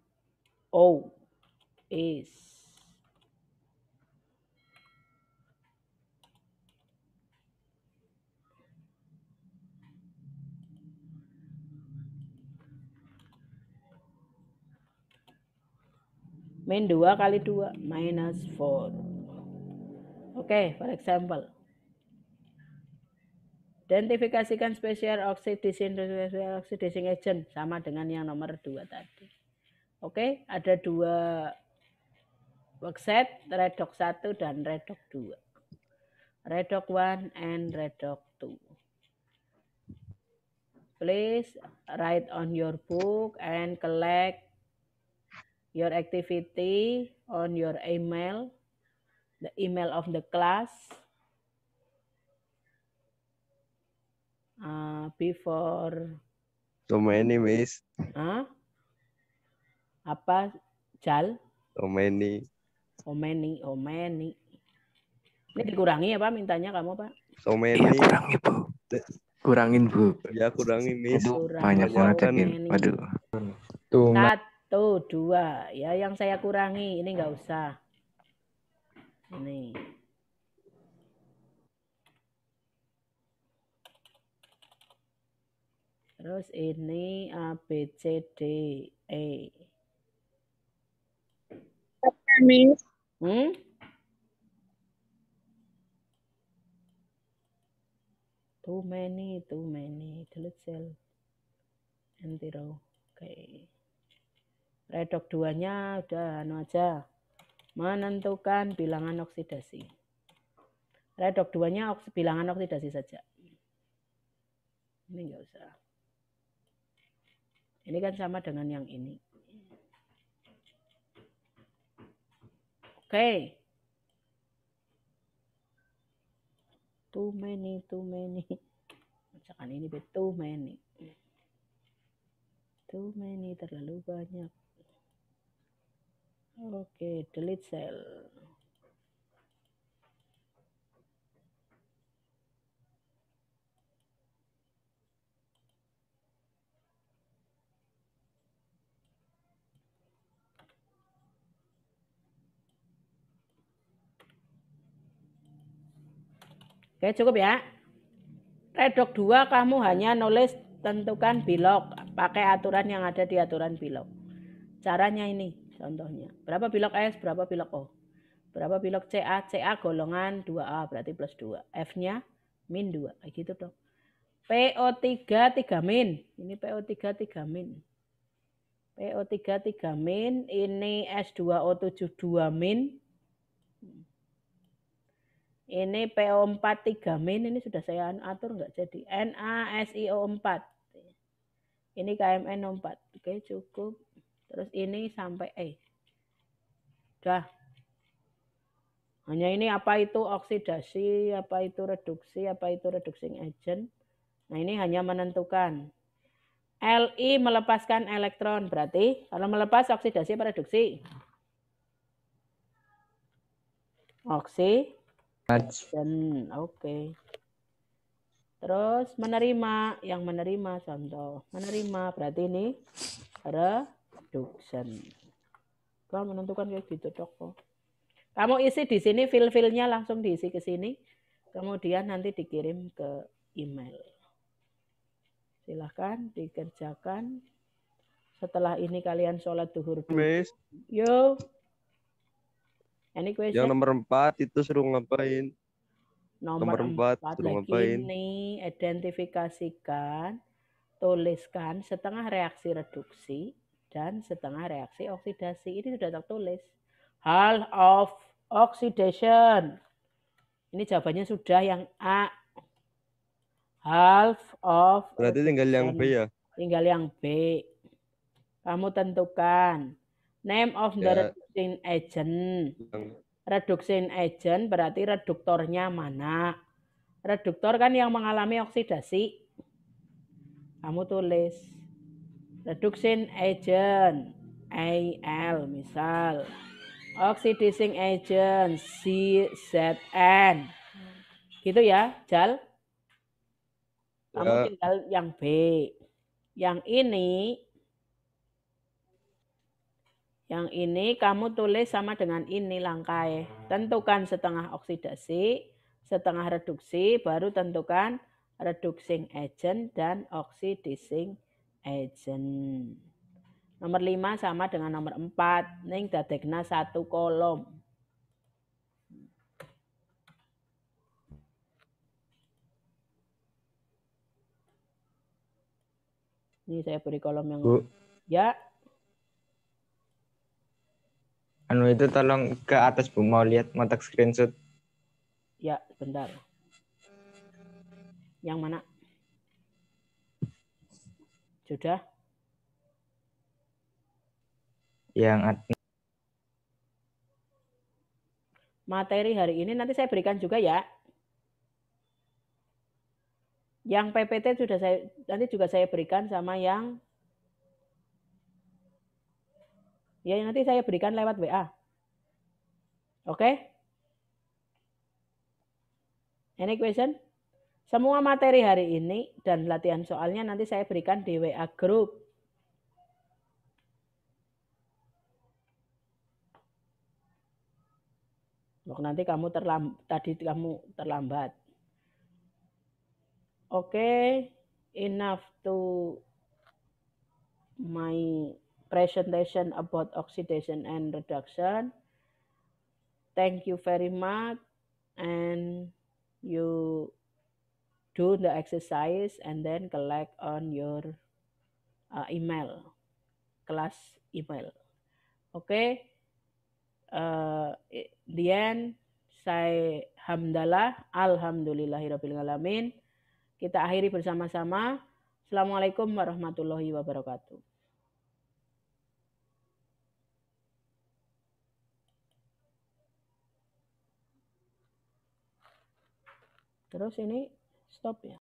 O is min 2 kali 2 minus 4 oke okay, for example Identifikasikan spesial oxidizing spesial oxidizing agent sama dengan yang nomor dua tadi. Oke, ada dua workset, redox 1 dan redox 2. Redox 1 and redox 2. Please write on your book and collect your activity on your email, the email of the class. Uh, before. So many miss. Huh? Apa? Jal? So many. So many, so many. Ini dikurangi ya Pak mintanya kamu Pak? So many. Iya kurangi Bu. Kurangin Bu. Ya kurangi miss. Aduh, kurangin, banyak banget ya, ini. waduh Tuh, Satu, dua. Ya yang saya kurangi ini nggak usah. Ini. Terus ini A eh, B C D E. Miss. Hmm? Too many, too many, delete cell, empty row. Oke. Okay. Redok duanya udah anu aja. Menentukan bilangan oksidasi. Redok duanya oks bilangan oksidasi saja. Ini enggak usah. Ini kan sama dengan yang ini. Oke. Okay. Too many, too many. Misalkan ini too many. Too many, terlalu banyak. Oke, okay, delete cell. Oke, cukup ya. Redok 2 kamu hanya nulis tentukan bilok pakai aturan yang ada di aturan bilok. Caranya ini contohnya. Berapa bilok S, berapa bilok O. Berapa bilok CA? CA golongan 2A berarti plus 2. F-nya min 2. Kayak gitu dong. PO3 3 min. Ini PO3 3 min. PO3 3 min. Ini S2O7 2 min. Ini PO4 3min ini sudah saya atur enggak jadi. NaSiO4. Ini KMN 4. Oke, cukup. Terus ini sampai E. Dah. Hanya ini apa itu oksidasi, apa itu reduksi, apa itu reducing agent. Nah, ini hanya menentukan. Li melepaskan elektron, berarti kalau melepas oksidasi apa reduksi? Oksi dan Oke. Okay. Terus menerima, yang menerima contoh. Menerima berarti ini reduction. Kalau menentukan kayak gitu, toko Kamu isi di sini fill-fillnya langsung diisi ke sini. Kemudian nanti dikirim ke email. Silahkan dikerjakan. Setelah ini kalian sholat duhur. Miss. Yo. Any question? Yang ya. nomor empat itu seru ngapain? Nomor, nomor empat, empat seru ngapain? Ini identifikasikan, tuliskan setengah reaksi reduksi dan setengah reaksi oksidasi. Ini sudah tertulis. Half of oxidation. Ini jawabannya sudah yang A. Half of. Berarti tinggal yang B ya? Tinggal yang B. Kamu tentukan Name of the yeah. reducing agent. Reducing agent berarti reduktornya mana? Reduktor kan yang mengalami oksidasi. Kamu tulis reducing agent AL misal. Oxidizing agent CZN. Gitu ya, Jal? Kamu ya. tinggal yang B. Yang ini yang ini kamu tulis sama dengan ini langkai. Tentukan setengah oksidasi, setengah reduksi, baru tentukan reducing agent dan oxidizing agent. Nomor 5 sama dengan nomor 4. Ning dadekna satu kolom. Ini saya beri kolom yang... Bu. Ya. anu itu tolong ke atas bu mau lihat mata screenshot ya sebentar yang mana sudah yang materi hari ini nanti saya berikan juga ya yang PPT sudah saya nanti juga saya berikan sama yang Ya nanti saya berikan lewat WA. Oke? Okay? Any question? Semua materi hari ini dan latihan soalnya nanti saya berikan di WA group. Loh, nanti kamu terlambat, tadi kamu terlambat. Oke, okay, enough to my presentation about oxidation and reduction. Thank you very much and you do the exercise and then collect on your uh, email, class email. Okay. Uh, the end, saya hamdalah, alhamdulillahirrahmanirrahim. Kita akhiri bersama-sama. Assalamualaikum warahmatullahi wabarakatuh. terus ini stop ya